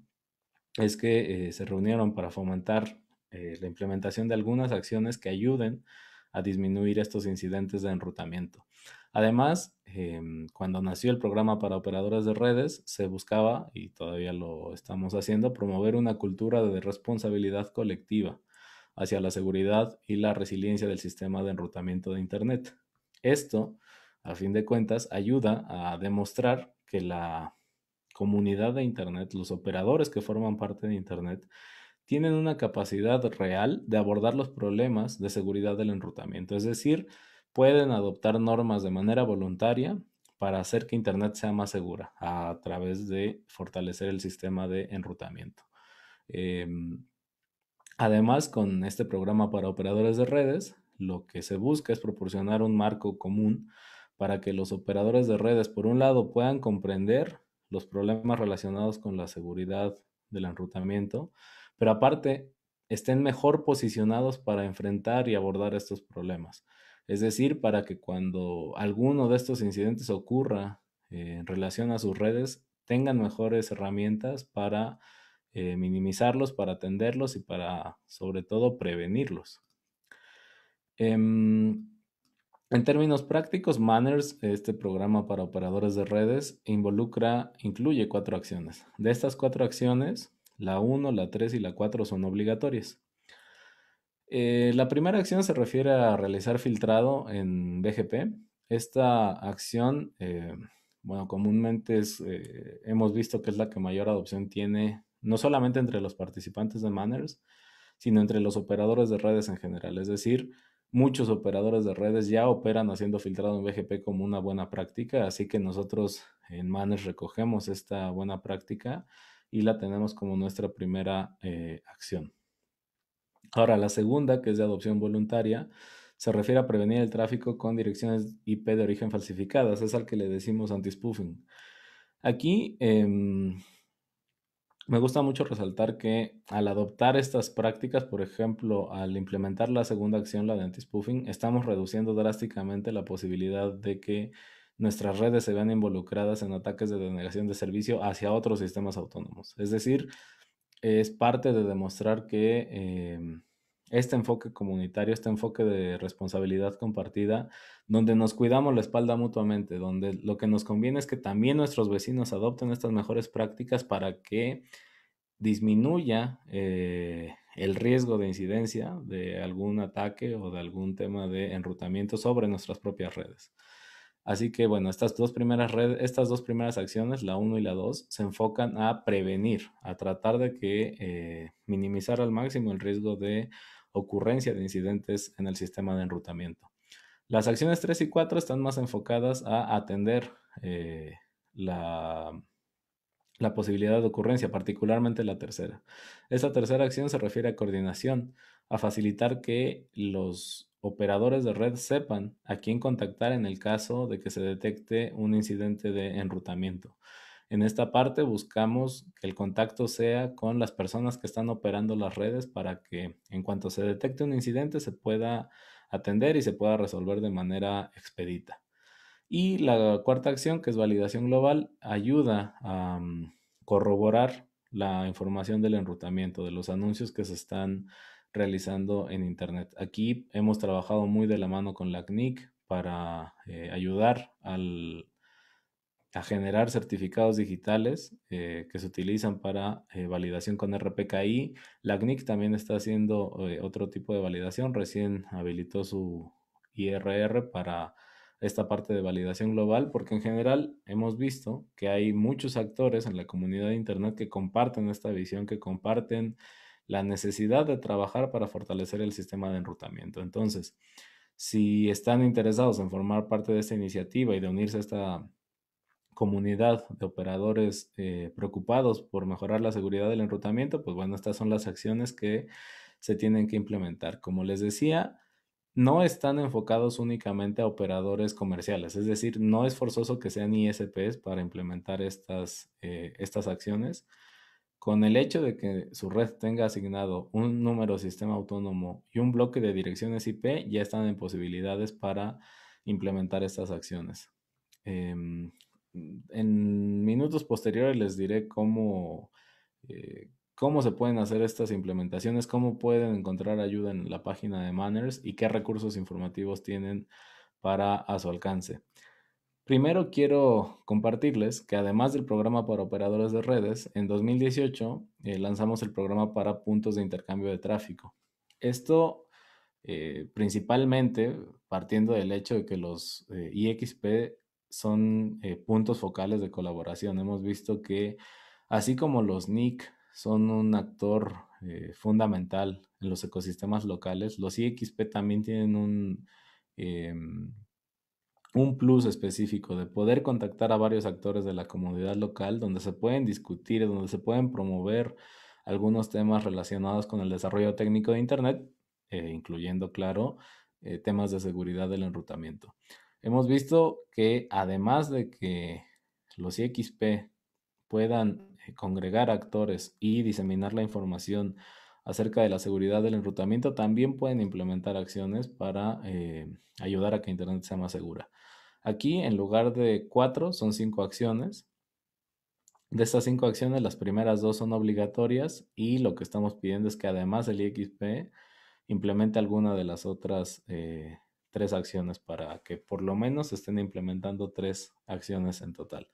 es que eh, se reunieron para fomentar la implementación de algunas acciones que ayuden a disminuir estos incidentes de enrutamiento. Además, em, cuando nació el programa para operadores de redes, se buscaba, y todavía lo estamos haciendo, promover una cultura de responsabilidad colectiva hacia la seguridad y la resiliencia del sistema de enrutamiento de Internet. Esto, a fin de cuentas, ayuda a demostrar que la comunidad de Internet, los operadores que forman parte de Internet, tienen una capacidad real de abordar los problemas de seguridad del enrutamiento, es decir, pueden adoptar normas de manera voluntaria para hacer que Internet sea más segura a través de fortalecer el sistema de enrutamiento. Em, además, con este programa para operadores de redes, lo que se busca es proporcionar un marco común para que los operadores de redes, por un lado, puedan comprender los problemas relacionados con la seguridad del enrutamiento pero aparte estén mejor posicionados para enfrentar y abordar estos problemas. Es decir, para que cuando alguno de estos incidentes ocurra eh, en relación a sus redes, tengan mejores herramientas para eh, minimizarlos, para atenderlos y para, sobre todo, prevenirlos. Em, en términos prácticos, Manners, este programa para operadores de redes, involucra, incluye cuatro acciones. De estas cuatro acciones, la 1, la 3 y la 4 son obligatorias. Eh, la primera acción se refiere a realizar filtrado en BGP. Esta acción, eh, bueno, comúnmente es, eh, hemos visto que es la que mayor adopción tiene, no solamente entre los participantes de Manners, sino entre los operadores de redes en general. Es decir, muchos operadores de redes ya operan haciendo filtrado en BGP como una buena práctica, así que nosotros en Manners recogemos esta buena práctica y la tenemos como nuestra primera eh, acción. Ahora, la segunda, que es de adopción voluntaria, se refiere a prevenir el tráfico con direcciones IP de origen falsificadas. Es al que le decimos anti-spoofing. Aquí em, me gusta mucho resaltar que al adoptar estas prácticas, por ejemplo, al implementar la segunda acción, la de anti-spoofing, estamos reduciendo drásticamente la posibilidad de que nuestras redes se vean involucradas en ataques de denegación de servicio hacia otros sistemas autónomos. Es decir, es parte de demostrar que em, este enfoque comunitario, este enfoque de responsabilidad compartida, donde nos cuidamos la espalda mutuamente, donde lo que nos conviene es que también nuestros vecinos adopten estas mejores prácticas para que disminuya eh, el riesgo de incidencia de algún ataque o de algún tema de enrutamiento sobre nuestras propias redes. Así que bueno, estas dos primeras estas dos primeras acciones, la 1 y la 2, se enfocan a prevenir, a tratar de que eh, minimizar al máximo el riesgo de ocurrencia de incidentes en el sistema de enrutamiento. Las acciones 3 y 4 están más enfocadas a atender eh, la, la posibilidad de ocurrencia, particularmente la tercera. Esta tercera acción se refiere a coordinación, a facilitar que los operadores de red sepan a quién contactar en el caso de que se detecte un incidente de enrutamiento. En esta parte buscamos que el contacto sea con las personas que están operando las redes para que en cuanto se detecte un incidente se pueda atender y se pueda resolver de manera expedita. Y la cuarta acción, que es validación global, ayuda a mm, corroborar la información del enrutamiento, de los anuncios que se están realizando en Internet. Aquí hemos trabajado muy de la mano con la CNIC para eh, ayudar al, a generar certificados digitales eh, que se utilizan para eh, validación con RPKI. La CNIC también está haciendo otro tipo de validación. Recién habilitó su IRR para esta parte de validación global, porque en general hemos visto que hay muchos actores en la comunidad de Internet que comparten esta visión, que comparten la necesidad de trabajar para fortalecer el sistema de enrutamiento. Entonces, si están interesados en formar parte de esta iniciativa y de unirse a esta comunidad de operadores eh, preocupados por mejorar la seguridad del enrutamiento, pues bueno, estas son las acciones que se tienen que implementar. Como les decía, no están enfocados únicamente a operadores comerciales, es decir, no es forzoso que sean ISPs para implementar estas, eh, estas acciones. Con el hecho de que su red tenga asignado un número sistema autónomo y un bloque de direcciones IP, ya están en posibilidades para implementar estas acciones. Em, en minutos posteriores les diré cómo, eh, cómo se pueden hacer estas implementaciones, cómo pueden encontrar ayuda en la página de Manners y qué recursos informativos tienen para a su alcance. Primero quiero compartirles que además del programa para operadores de redes, en 2018 eh, lanzamos el programa para puntos de intercambio de tráfico. Esto eh, principalmente partiendo del hecho de que los eh, IXP son puntos focales de colaboración. Hemos visto que, así como los NIC son un actor fundamental en los ecosistemas locales, los IXP también tienen un em, un plus específico de poder contactar a varios actores de la comunidad local donde se pueden discutir, donde se pueden promover algunos temas relacionados con el desarrollo técnico de Internet, eh, incluyendo, claro, eh, temas de seguridad del enrutamiento. Hemos visto que además de que los IXP puedan eh, congregar actores y diseminar la información acerca de la seguridad del enrutamiento, también pueden implementar acciones para eh, ayudar a que Internet sea más segura. Aquí, en lugar de cuatro, son cinco acciones. De estas cinco acciones, las primeras dos son obligatorias y lo que estamos pidiendo es que además el IXP implemente alguna de las otras eh, tres acciones para que por lo menos estén implementando tres acciones en total.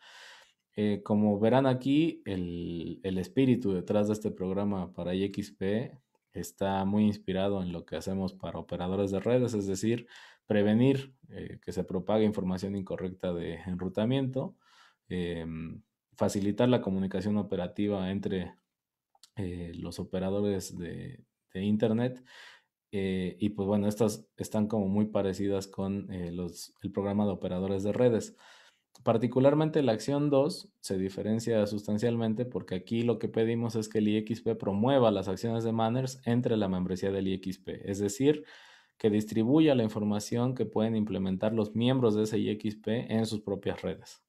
Eh, como verán aquí, el, espíritu detrás de este programa para IXP está muy inspirado en lo que hacemos para operadores de redes, es decir, prevenir eh, que se propague información incorrecta de enrutamiento, em, facilitar la comunicación operativa entre eh, los operadores de, Internet y pues bueno, estas están como muy parecidas con el programa de operadores de redes. Particularmente la acción 2 se diferencia sustancialmente porque aquí lo que pedimos es que el IXP promueva las acciones de Manners entre la membresía del IXP, es decir, que distribuya la información que pueden implementar los miembros de ese IXP en sus propias redes,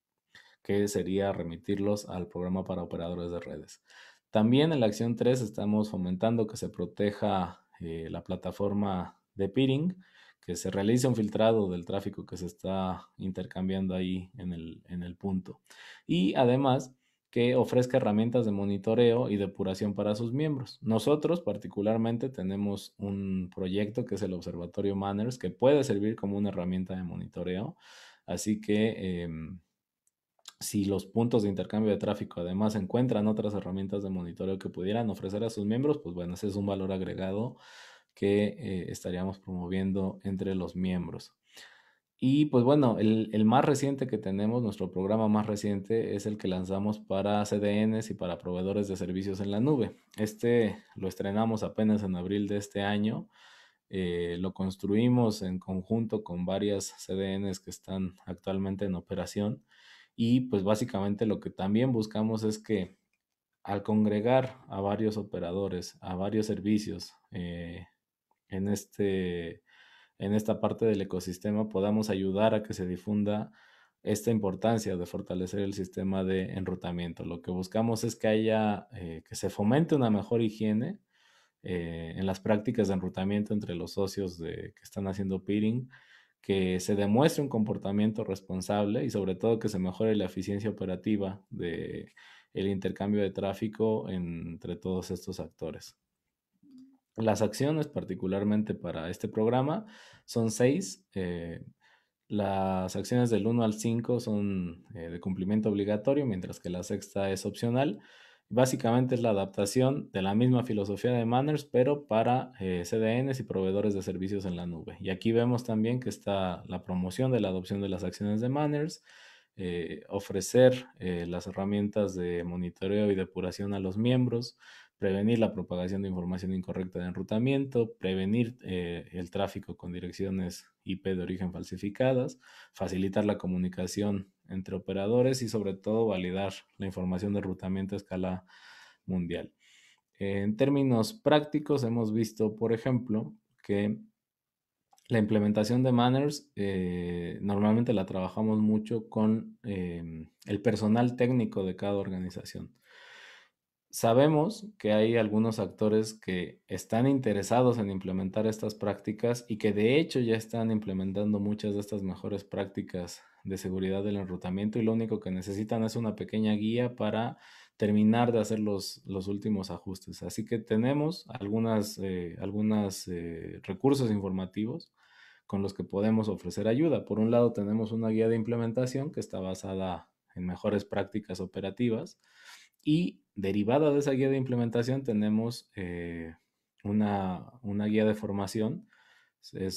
que sería remitirlos al programa para operadores de redes. También en la acción 3 estamos fomentando que se proteja eh, la plataforma de peering que se realice un filtrado del tráfico que se está intercambiando ahí en el, en el punto. Y además que ofrezca herramientas de monitoreo y depuración para sus miembros. Nosotros particularmente tenemos un proyecto que es el Observatorio Manners que puede servir como una herramienta de monitoreo. Así que... Em, si los puntos de intercambio de tráfico además encuentran otras herramientas de monitoreo que pudieran ofrecer a sus miembros, pues bueno, ese es un valor agregado que eh, estaríamos promoviendo entre los miembros. Y pues bueno, el, más reciente que tenemos, nuestro programa más reciente, es el que lanzamos para CDNs y para proveedores de servicios en la nube. Este lo estrenamos apenas en abril de este año. Eh, lo construimos en conjunto con varias CDNs que están actualmente en operación. Y pues básicamente lo que también buscamos es que al congregar a varios operadores, a varios servicios, eh, en, este, en esta parte del ecosistema podamos ayudar a que se difunda esta importancia de fortalecer el sistema de enrutamiento. Lo que buscamos es que haya, eh, que se fomente una mejor higiene eh, en las prácticas de enrutamiento entre los socios que están haciendo peering, que se demuestre un comportamiento responsable y sobre todo que se mejore la eficiencia operativa del el intercambio de tráfico entre todos estos actores. Las acciones, particularmente para este programa, son seis. Eh, las acciones del 1 al 5 son eh, de cumplimiento obligatorio, mientras que la sexta es opcional. Básicamente es la adaptación de la misma filosofía de Manners, pero para eh, CDNs y proveedores de servicios en la nube. Y aquí vemos también que está la promoción de la adopción de las acciones de Manners, ofrecer las herramientas de monitoreo y depuración a los miembros, prevenir la propagación de información incorrecta de enrutamiento, prevenir eh, el tráfico con direcciones IP de origen falsificadas, facilitar la comunicación entre operadores y sobre todo validar la información de enrutamiento a escala mundial. En términos prácticos, hemos visto, por ejemplo, que la implementación de manners eh, normalmente la trabajamos mucho con eh, el personal técnico de cada organización. Sabemos que hay algunos actores que están interesados en implementar estas prácticas y que de hecho ya están implementando muchas de estas mejores prácticas de seguridad del enrutamiento y lo único que necesitan es una pequeña guía para terminar de hacer los, los últimos ajustes. Así que tenemos algunos algunas, eh, eh, recursos informativos con los que podemos ofrecer ayuda. Por un lado, tenemos una guía de implementación que está basada en mejores prácticas operativas y derivada de esa guía de implementación tenemos eh, una, guía de formación. Eh,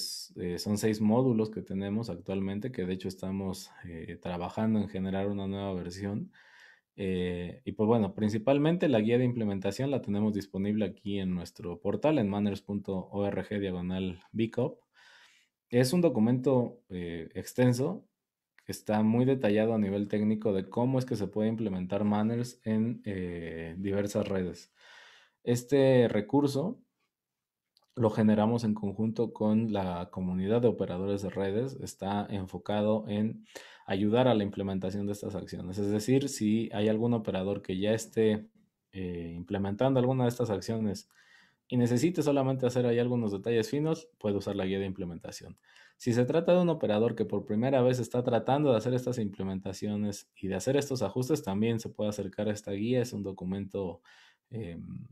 son seis módulos que tenemos actualmente, que de hecho estamos eh, trabajando en generar una nueva versión. y pues bueno, principalmente la guía de implementación la tenemos disponible aquí en nuestro portal, en manners.org diagonal Es un documento extenso, está muy detallado a nivel técnico de cómo es que se puede implementar manners en eh, diversas redes. Este recurso lo generamos en conjunto con la comunidad de operadores de redes, está enfocado en ayudar a la implementación de estas acciones. Es decir, si hay algún operador que ya esté eh, implementando alguna de estas acciones y necesite solamente hacer ahí algunos detalles finos, puede usar la guía de implementación. Si se trata de un operador que por primera vez está tratando de hacer estas implementaciones y de hacer estos ajustes, también se puede acercar a esta guía. Es un documento em,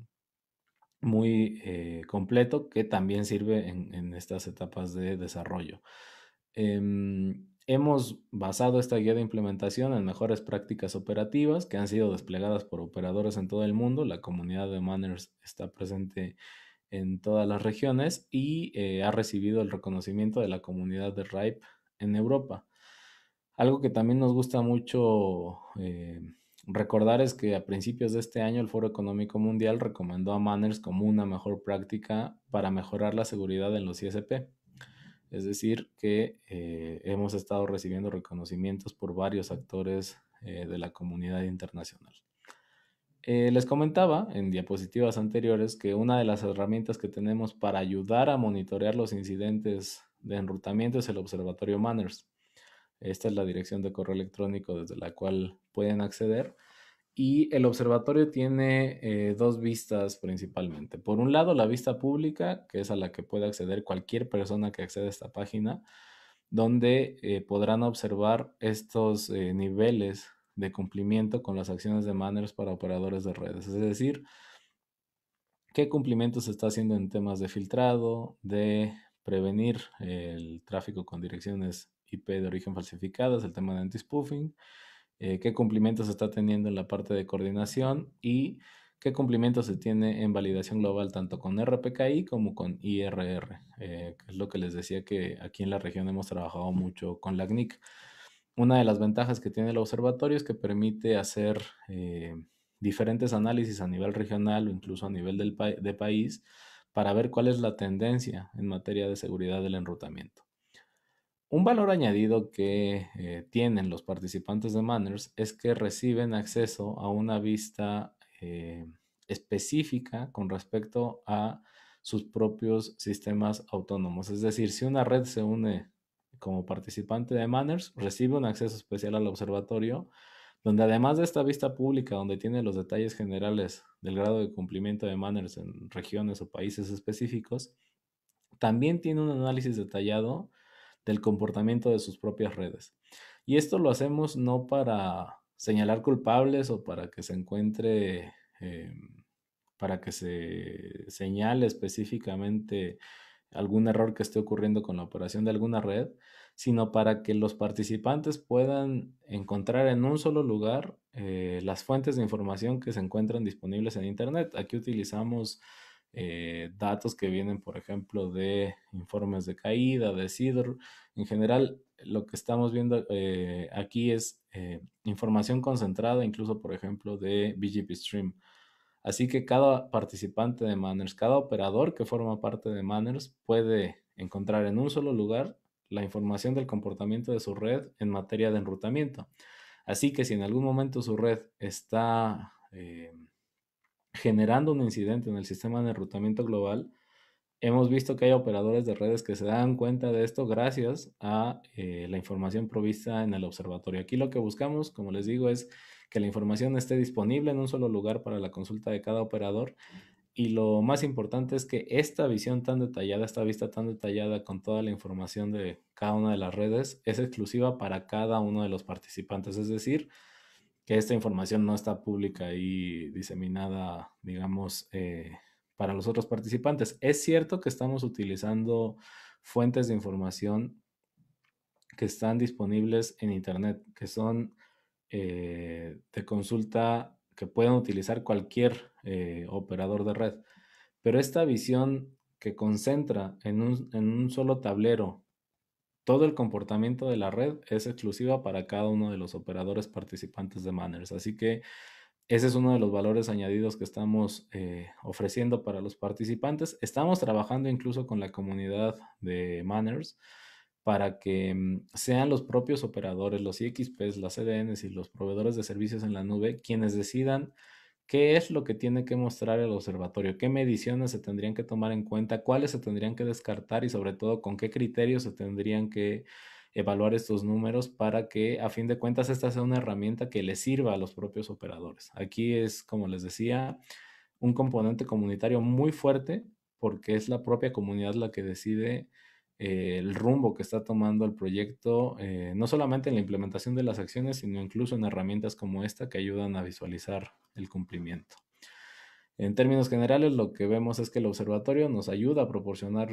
muy eh, completo que también sirve en, estas etapas de desarrollo. Em, Hemos basado esta guía de implementación en mejores prácticas operativas que han sido desplegadas por operadores en todo el mundo. La comunidad de Manners está presente en todas las regiones y eh, ha recibido el reconocimiento de la comunidad de RIPE en Europa. Algo que también nos gusta mucho eh, recordar es que a principios de este año el Foro Económico Mundial recomendó a Manners como una mejor práctica para mejorar la seguridad en los ISP. Es decir, que eh, hemos estado recibiendo reconocimientos por varios actores eh, de la comunidad internacional. Eh, les comentaba en diapositivas anteriores que una de las herramientas que tenemos para ayudar a monitorear los incidentes de enrutamiento es el Observatorio Manners. Esta es la dirección de correo electrónico desde la cual pueden acceder y el observatorio tiene eh, dos vistas principalmente. Por un lado, la vista pública, que es a la que puede acceder cualquier persona que acceda a esta página, donde eh, podrán observar estos eh, niveles de cumplimiento con las acciones de manners para operadores de redes. Es decir, qué cumplimiento se está haciendo en temas de filtrado, de prevenir el tráfico con direcciones IP de origen falsificadas, el tema de anti-spoofing, eh, qué qué se está teniendo en la parte de coordinación y qué cumplimiento se tiene en validación global tanto con RPKI como con IRR, eh, es lo que les decía que aquí en la región hemos trabajado mucho con la CNIC. Una de las ventajas que tiene el observatorio es que permite hacer eh, diferentes análisis a nivel regional o incluso a nivel del de país para ver cuál es la tendencia en materia de seguridad del enrutamiento. Un valor añadido que eh, tienen los participantes de Manners es que reciben acceso a una vista eh, específica con respecto a sus propios sistemas autónomos. Es decir, si una red se une como participante de Manners, recibe un acceso especial al observatorio, donde además de esta vista pública, donde tiene los detalles generales del grado de cumplimiento de Manners en regiones o países específicos, también tiene un análisis detallado del comportamiento de sus propias redes. Y esto lo hacemos no para señalar culpables o para que se encuentre, eh, para que se señale específicamente algún error que esté ocurriendo con la operación de alguna red, sino para que los participantes puedan encontrar en un solo lugar eh, las fuentes de información que se encuentran disponibles en Internet. Aquí utilizamos eh, datos que vienen, por ejemplo, de informes de caída, de CIDR. En general, lo que estamos viendo eh, aquí es eh, información concentrada, incluso, por ejemplo, de BGP Stream. Así que cada participante de Manners, cada operador que forma parte de Manners puede encontrar en un solo lugar la información del comportamiento de su red en materia de enrutamiento. Así que si en algún momento su red está generando un incidente en el sistema de enrutamiento global, hemos visto que hay operadores de redes que se dan cuenta de esto gracias a eh, la información provista en el observatorio. Aquí lo que buscamos, como les digo, es que la información esté disponible en un solo lugar para la consulta de cada operador. Y lo más importante es que esta visión tan detallada, esta vista tan detallada con toda la información de cada una de las redes es exclusiva para cada uno de los participantes. Es decir, que esta información no está pública y diseminada, digamos, eh, para los otros participantes. Es cierto que estamos utilizando fuentes de información que están disponibles en Internet, que son eh, de consulta que pueden utilizar cualquier eh, operador de red. Pero esta visión que concentra en un, en un solo tablero todo el comportamiento de la red es exclusiva para cada uno de los operadores participantes de Manners. Así que ese es uno de los valores añadidos que estamos eh, ofreciendo para los participantes. Estamos trabajando incluso con la comunidad de Manners para que mm, sean los propios operadores, los IXPs, las CDNs e y los proveedores de servicios en la nube quienes decidan ¿Qué es lo que tiene que mostrar el observatorio? ¿Qué mediciones se tendrían que tomar en cuenta? ¿Cuáles se tendrían que descartar? Y sobre todo, ¿con qué criterios se tendrían que evaluar estos números para que a fin de cuentas esta sea una herramienta que le sirva a los propios operadores? Aquí es, como les decía, un componente comunitario muy fuerte porque es la propia comunidad la que decide eh, el rumbo que está tomando el proyecto, eh, no solamente en la implementación de las acciones, sino incluso en herramientas como esta que ayudan a visualizar el cumplimiento. En términos generales, lo que vemos es que el observatorio nos ayuda a proporcionar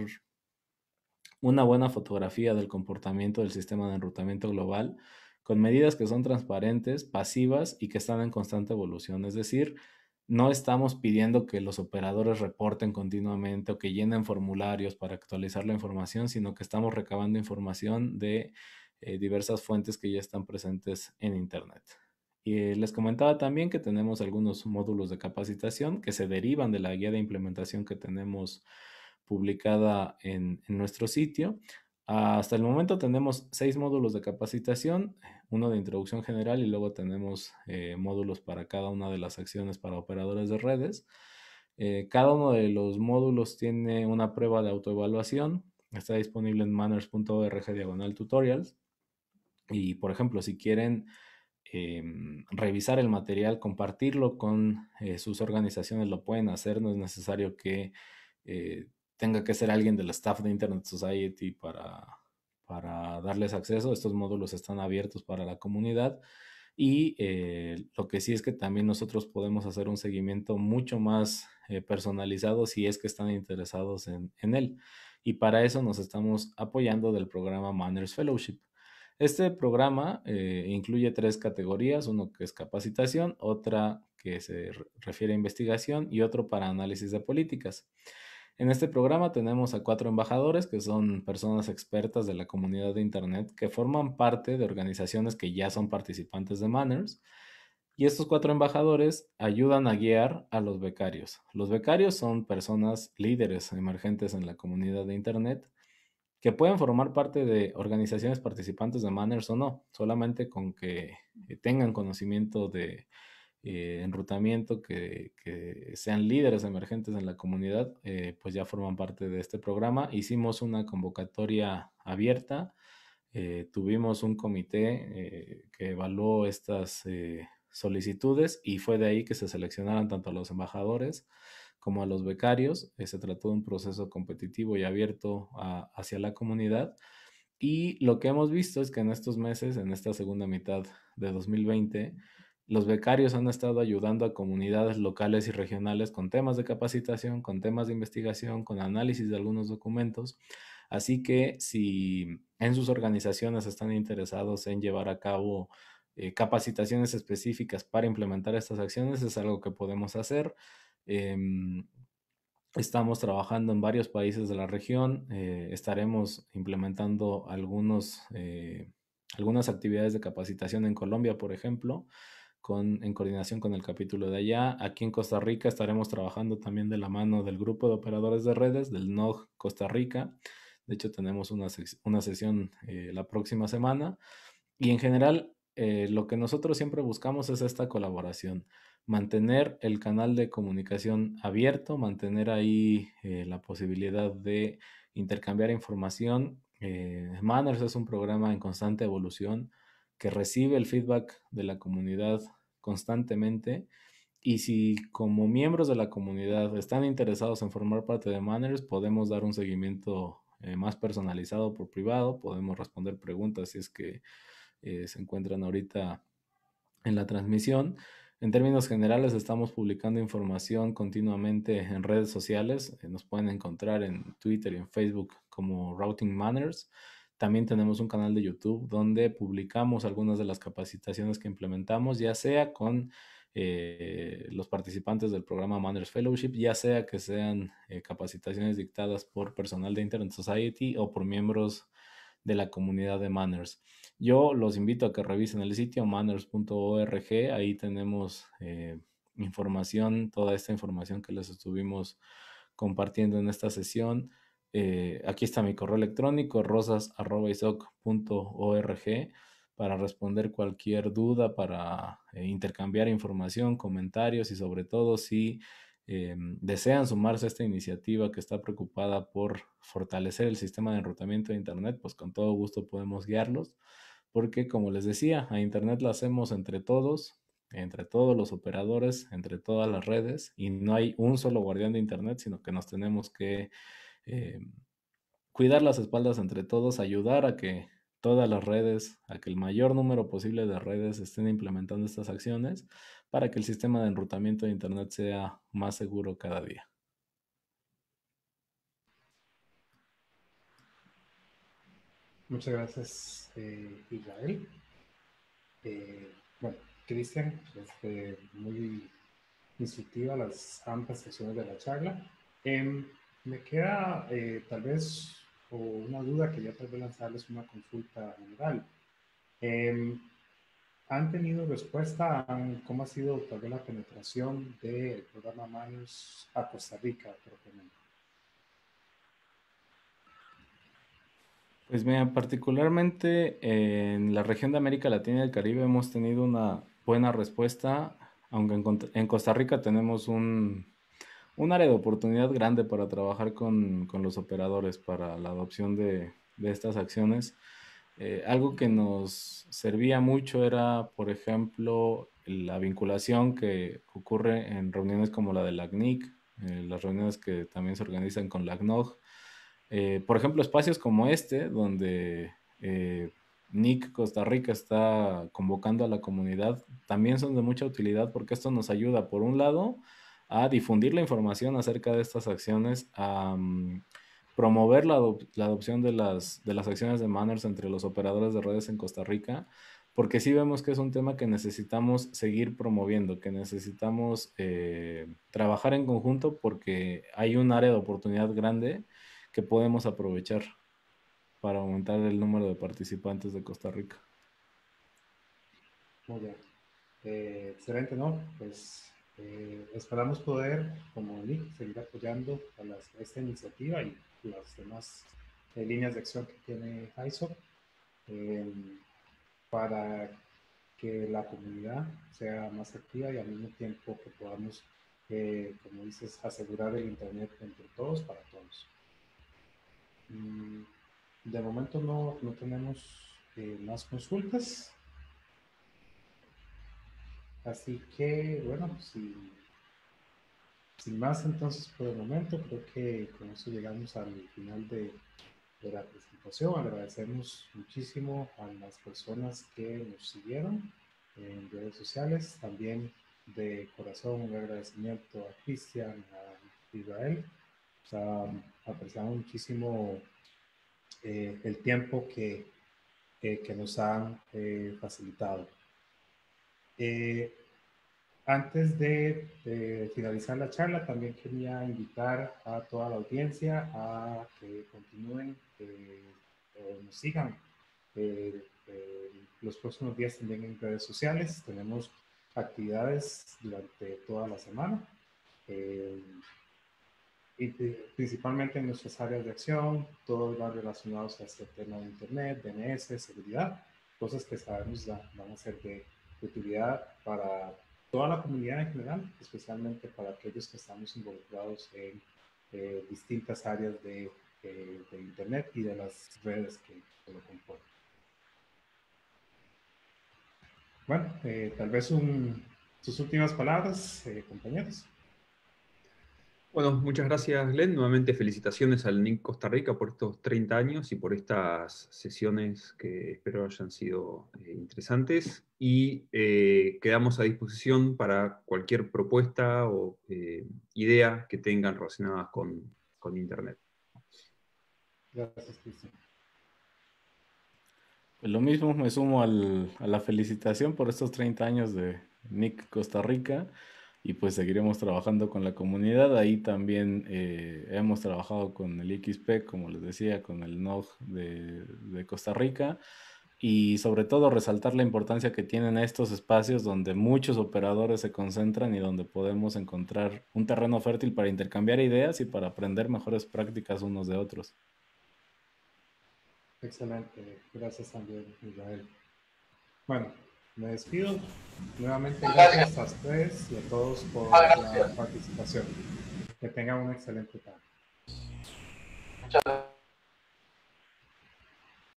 una buena fotografía del comportamiento del sistema de enrutamiento global con medidas que son transparentes, pasivas y que están en constante evolución, es decir, no estamos pidiendo que los operadores reporten continuamente o que llenen formularios para actualizar la información, sino que estamos recabando información de eh, diversas fuentes que ya están presentes en Internet. Y eh, les comentaba también que tenemos algunos módulos de capacitación que se derivan de la guía de implementación que tenemos publicada en nuestro sitio, hasta el momento tenemos seis módulos de capacitación, uno de introducción general y luego tenemos eh, módulos para cada una de las acciones para operadores de redes. Eh, cada uno de los módulos tiene una prueba de autoevaluación, está disponible en manners.org diagonal tutorials. Y por ejemplo, si quieren em, revisar el material, compartirlo con eh, sus organizaciones, lo pueden hacer, no es necesario que tenga que ser alguien del staff de Internet Society para, para darles acceso. Estos módulos están abiertos para la comunidad. Y eh, lo que sí es que también nosotros podemos hacer un seguimiento mucho más eh, personalizado si es que están interesados en, él. Y para eso nos estamos apoyando del programa Manners Fellowship. Este programa eh, incluye tres categorías, uno que es capacitación, otra que se refiere a investigación y otro para análisis de políticas. En este programa tenemos a cuatro embajadores que son personas expertas de la comunidad de Internet que forman parte de organizaciones que ya son participantes de Manners. Y estos cuatro embajadores ayudan a guiar a los becarios. Los becarios son personas líderes emergentes en la comunidad de Internet que pueden formar parte de organizaciones participantes de Manners o no, solamente con que tengan conocimiento de eh, enrutamiento que, sean líderes emergentes en la comunidad, eh, pues ya forman parte de este programa. Hicimos una convocatoria abierta, eh, tuvimos un comité que evaluó estas solicitudes y fue de ahí que se seleccionaron tanto a los embajadores como a los becarios. se trató de un proceso competitivo y abierto hacia la comunidad. Y lo que hemos visto es que en estos meses, en esta segunda mitad de 2020, los becarios han estado ayudando a comunidades locales y regionales con temas de capacitación, con temas de investigación, con análisis de algunos documentos. Así que si en sus organizaciones están interesados en llevar a cabo eh, capacitaciones específicas para implementar estas acciones, es algo que podemos hacer. Em, estamos trabajando en varios países de la región. Eh, estaremos implementando algunos, eh, algunas actividades de capacitación en Colombia, por ejemplo en coordinación con el capítulo de allá. Aquí en Costa Rica estaremos trabajando también de la mano del grupo de operadores de redes del NOG Costa Rica. De hecho, tenemos una, sesión eh, la próxima semana. Y en general, eh, lo que nosotros siempre buscamos es esta colaboración, mantener el canal de comunicación abierto, mantener ahí eh, la posibilidad de intercambiar información. Manners es un programa en constante evolución que recibe el feedback de la comunidad constantemente. Y si como miembros de la comunidad están interesados en formar parte de Manners, podemos dar un seguimiento eh, más personalizado por privado, podemos responder preguntas si es que eh, se encuentran ahorita en la transmisión. En términos generales, estamos publicando información continuamente en redes sociales. Eh, nos pueden encontrar en Twitter y en Facebook como Routing Manners. También tenemos un canal de YouTube donde publicamos algunas de las capacitaciones que implementamos, ya sea con eh, los participantes del programa Manners Fellowship, ya sea que sean eh, capacitaciones dictadas por personal de Internet Society o por miembros de la comunidad de Manners. Yo los invito a que revisen el sitio manners.org, ahí tenemos eh, información, toda esta información que les estuvimos compartiendo en esta sesión. Eh, aquí está mi correo electrónico, rosas.isoc.org, para responder cualquier duda, para eh, intercambiar información, comentarios y sobre todo si eh, desean sumarse a esta iniciativa que está preocupada por fortalecer el sistema de enrutamiento de Internet, pues con todo gusto podemos guiarlos, porque como les decía, a Internet la hacemos entre todos, entre todos los operadores, entre todas las redes, y no hay un solo guardián de Internet, sino que nos tenemos que eh, cuidar las espaldas entre todos, ayudar a que todas las redes, a que el mayor número posible de redes estén implementando estas acciones para que el sistema de enrutamiento de Internet sea más seguro cada día. Muchas gracias, eh, Israel. Eh, bueno, Cristian, este, muy instructiva las amplias sesiones de la charla. Em, me queda eh, tal vez una duda que ya tal vez lanzarles una consulta general. Em, ¿Han tenido respuesta cómo ha sido tal vez la penetración del programa Manus a Costa Rica propiamente? Pues mira, particularmente eh, en la región de América Latina y el Caribe hemos tenido una buena respuesta, aunque en Costa Rica tenemos un un área de oportunidad grande para trabajar con, los operadores para la adopción de, estas acciones. Eh, algo que nos servía mucho era, por ejemplo, la vinculación que ocurre en reuniones como la de la CNIC, eh, las reuniones que también se organizan con la CNOG. Eh, por ejemplo, espacios como este, donde NIC Costa Rica está convocando a la comunidad, también son de mucha utilidad porque esto nos ayuda, por un lado, a difundir la información acerca de estas acciones, a mm, promover la, adopción de las, acciones de manners entre los operadores de redes en Costa Rica, porque sí vemos que es un tema que necesitamos seguir promoviendo, que necesitamos eh, trabajar en conjunto porque hay un área de oportunidad grande que podemos aprovechar para aumentar el número de participantes de Costa Rica. Muy bien. Eh, excelente, ¿no? Pues eh, esperamos poder, como dije, seguir apoyando a, esta iniciativa y las demás eh, líneas de acción que tiene Iso, eh, para que la comunidad sea más activa y al mismo tiempo que podamos, como dices, asegurar el Internet entre todos para todos. Mm, de momento no, no tenemos más consultas. Así que, bueno, pues, sin más entonces por el momento, creo que con eso llegamos al final de, la presentación. Agradecemos muchísimo a las personas que nos siguieron en redes sociales. También de corazón un agradecimiento a Cristian, a Israel. O sea, apreciamos muchísimo eh, el tiempo que, eh, que nos han eh, facilitado. Eh, antes de, finalizar la charla, también quería invitar a toda la audiencia a que continúen, o eh, nos sigan. Eh, los próximos días también en redes sociales tenemos actividades durante toda la semana. Y principalmente en nuestras áreas de acción, todos los relacionados a este tema de Internet, DNS, seguridad, cosas que sabemos van a ser de, utilidad para toda la comunidad en general, especialmente para aquellos que estamos involucrados en eh, distintas áreas eh, de, Internet y de las redes que, lo componen. Bueno, eh, tal vez sus últimas palabras, compañeros. Bueno, muchas gracias Glenn. Nuevamente felicitaciones al NIC Costa Rica por estos 30 años y por estas sesiones que espero hayan sido eh, interesantes. Y eh, quedamos a disposición para cualquier propuesta o eh, idea que tengan relacionadas con, con Internet. Gracias, Cristian. Pues lo mismo, me sumo a la felicitación por estos 30 años de NIC Costa Rica y pues seguiremos trabajando con la comunidad. Ahí también eh, hemos trabajado con el XP, como les decía, con el NOG de, de, Costa Rica y sobre todo resaltar la importancia que tienen estos espacios donde muchos operadores se concentran y donde podemos encontrar un terreno fértil para intercambiar ideas y para aprender mejores prácticas unos de otros. Excelente, gracias también, Israel. Bueno, me despido. Nuevamente gracias a ustedes y a todos por la participación. Que tengan un excelente tarde. Muchas gracias.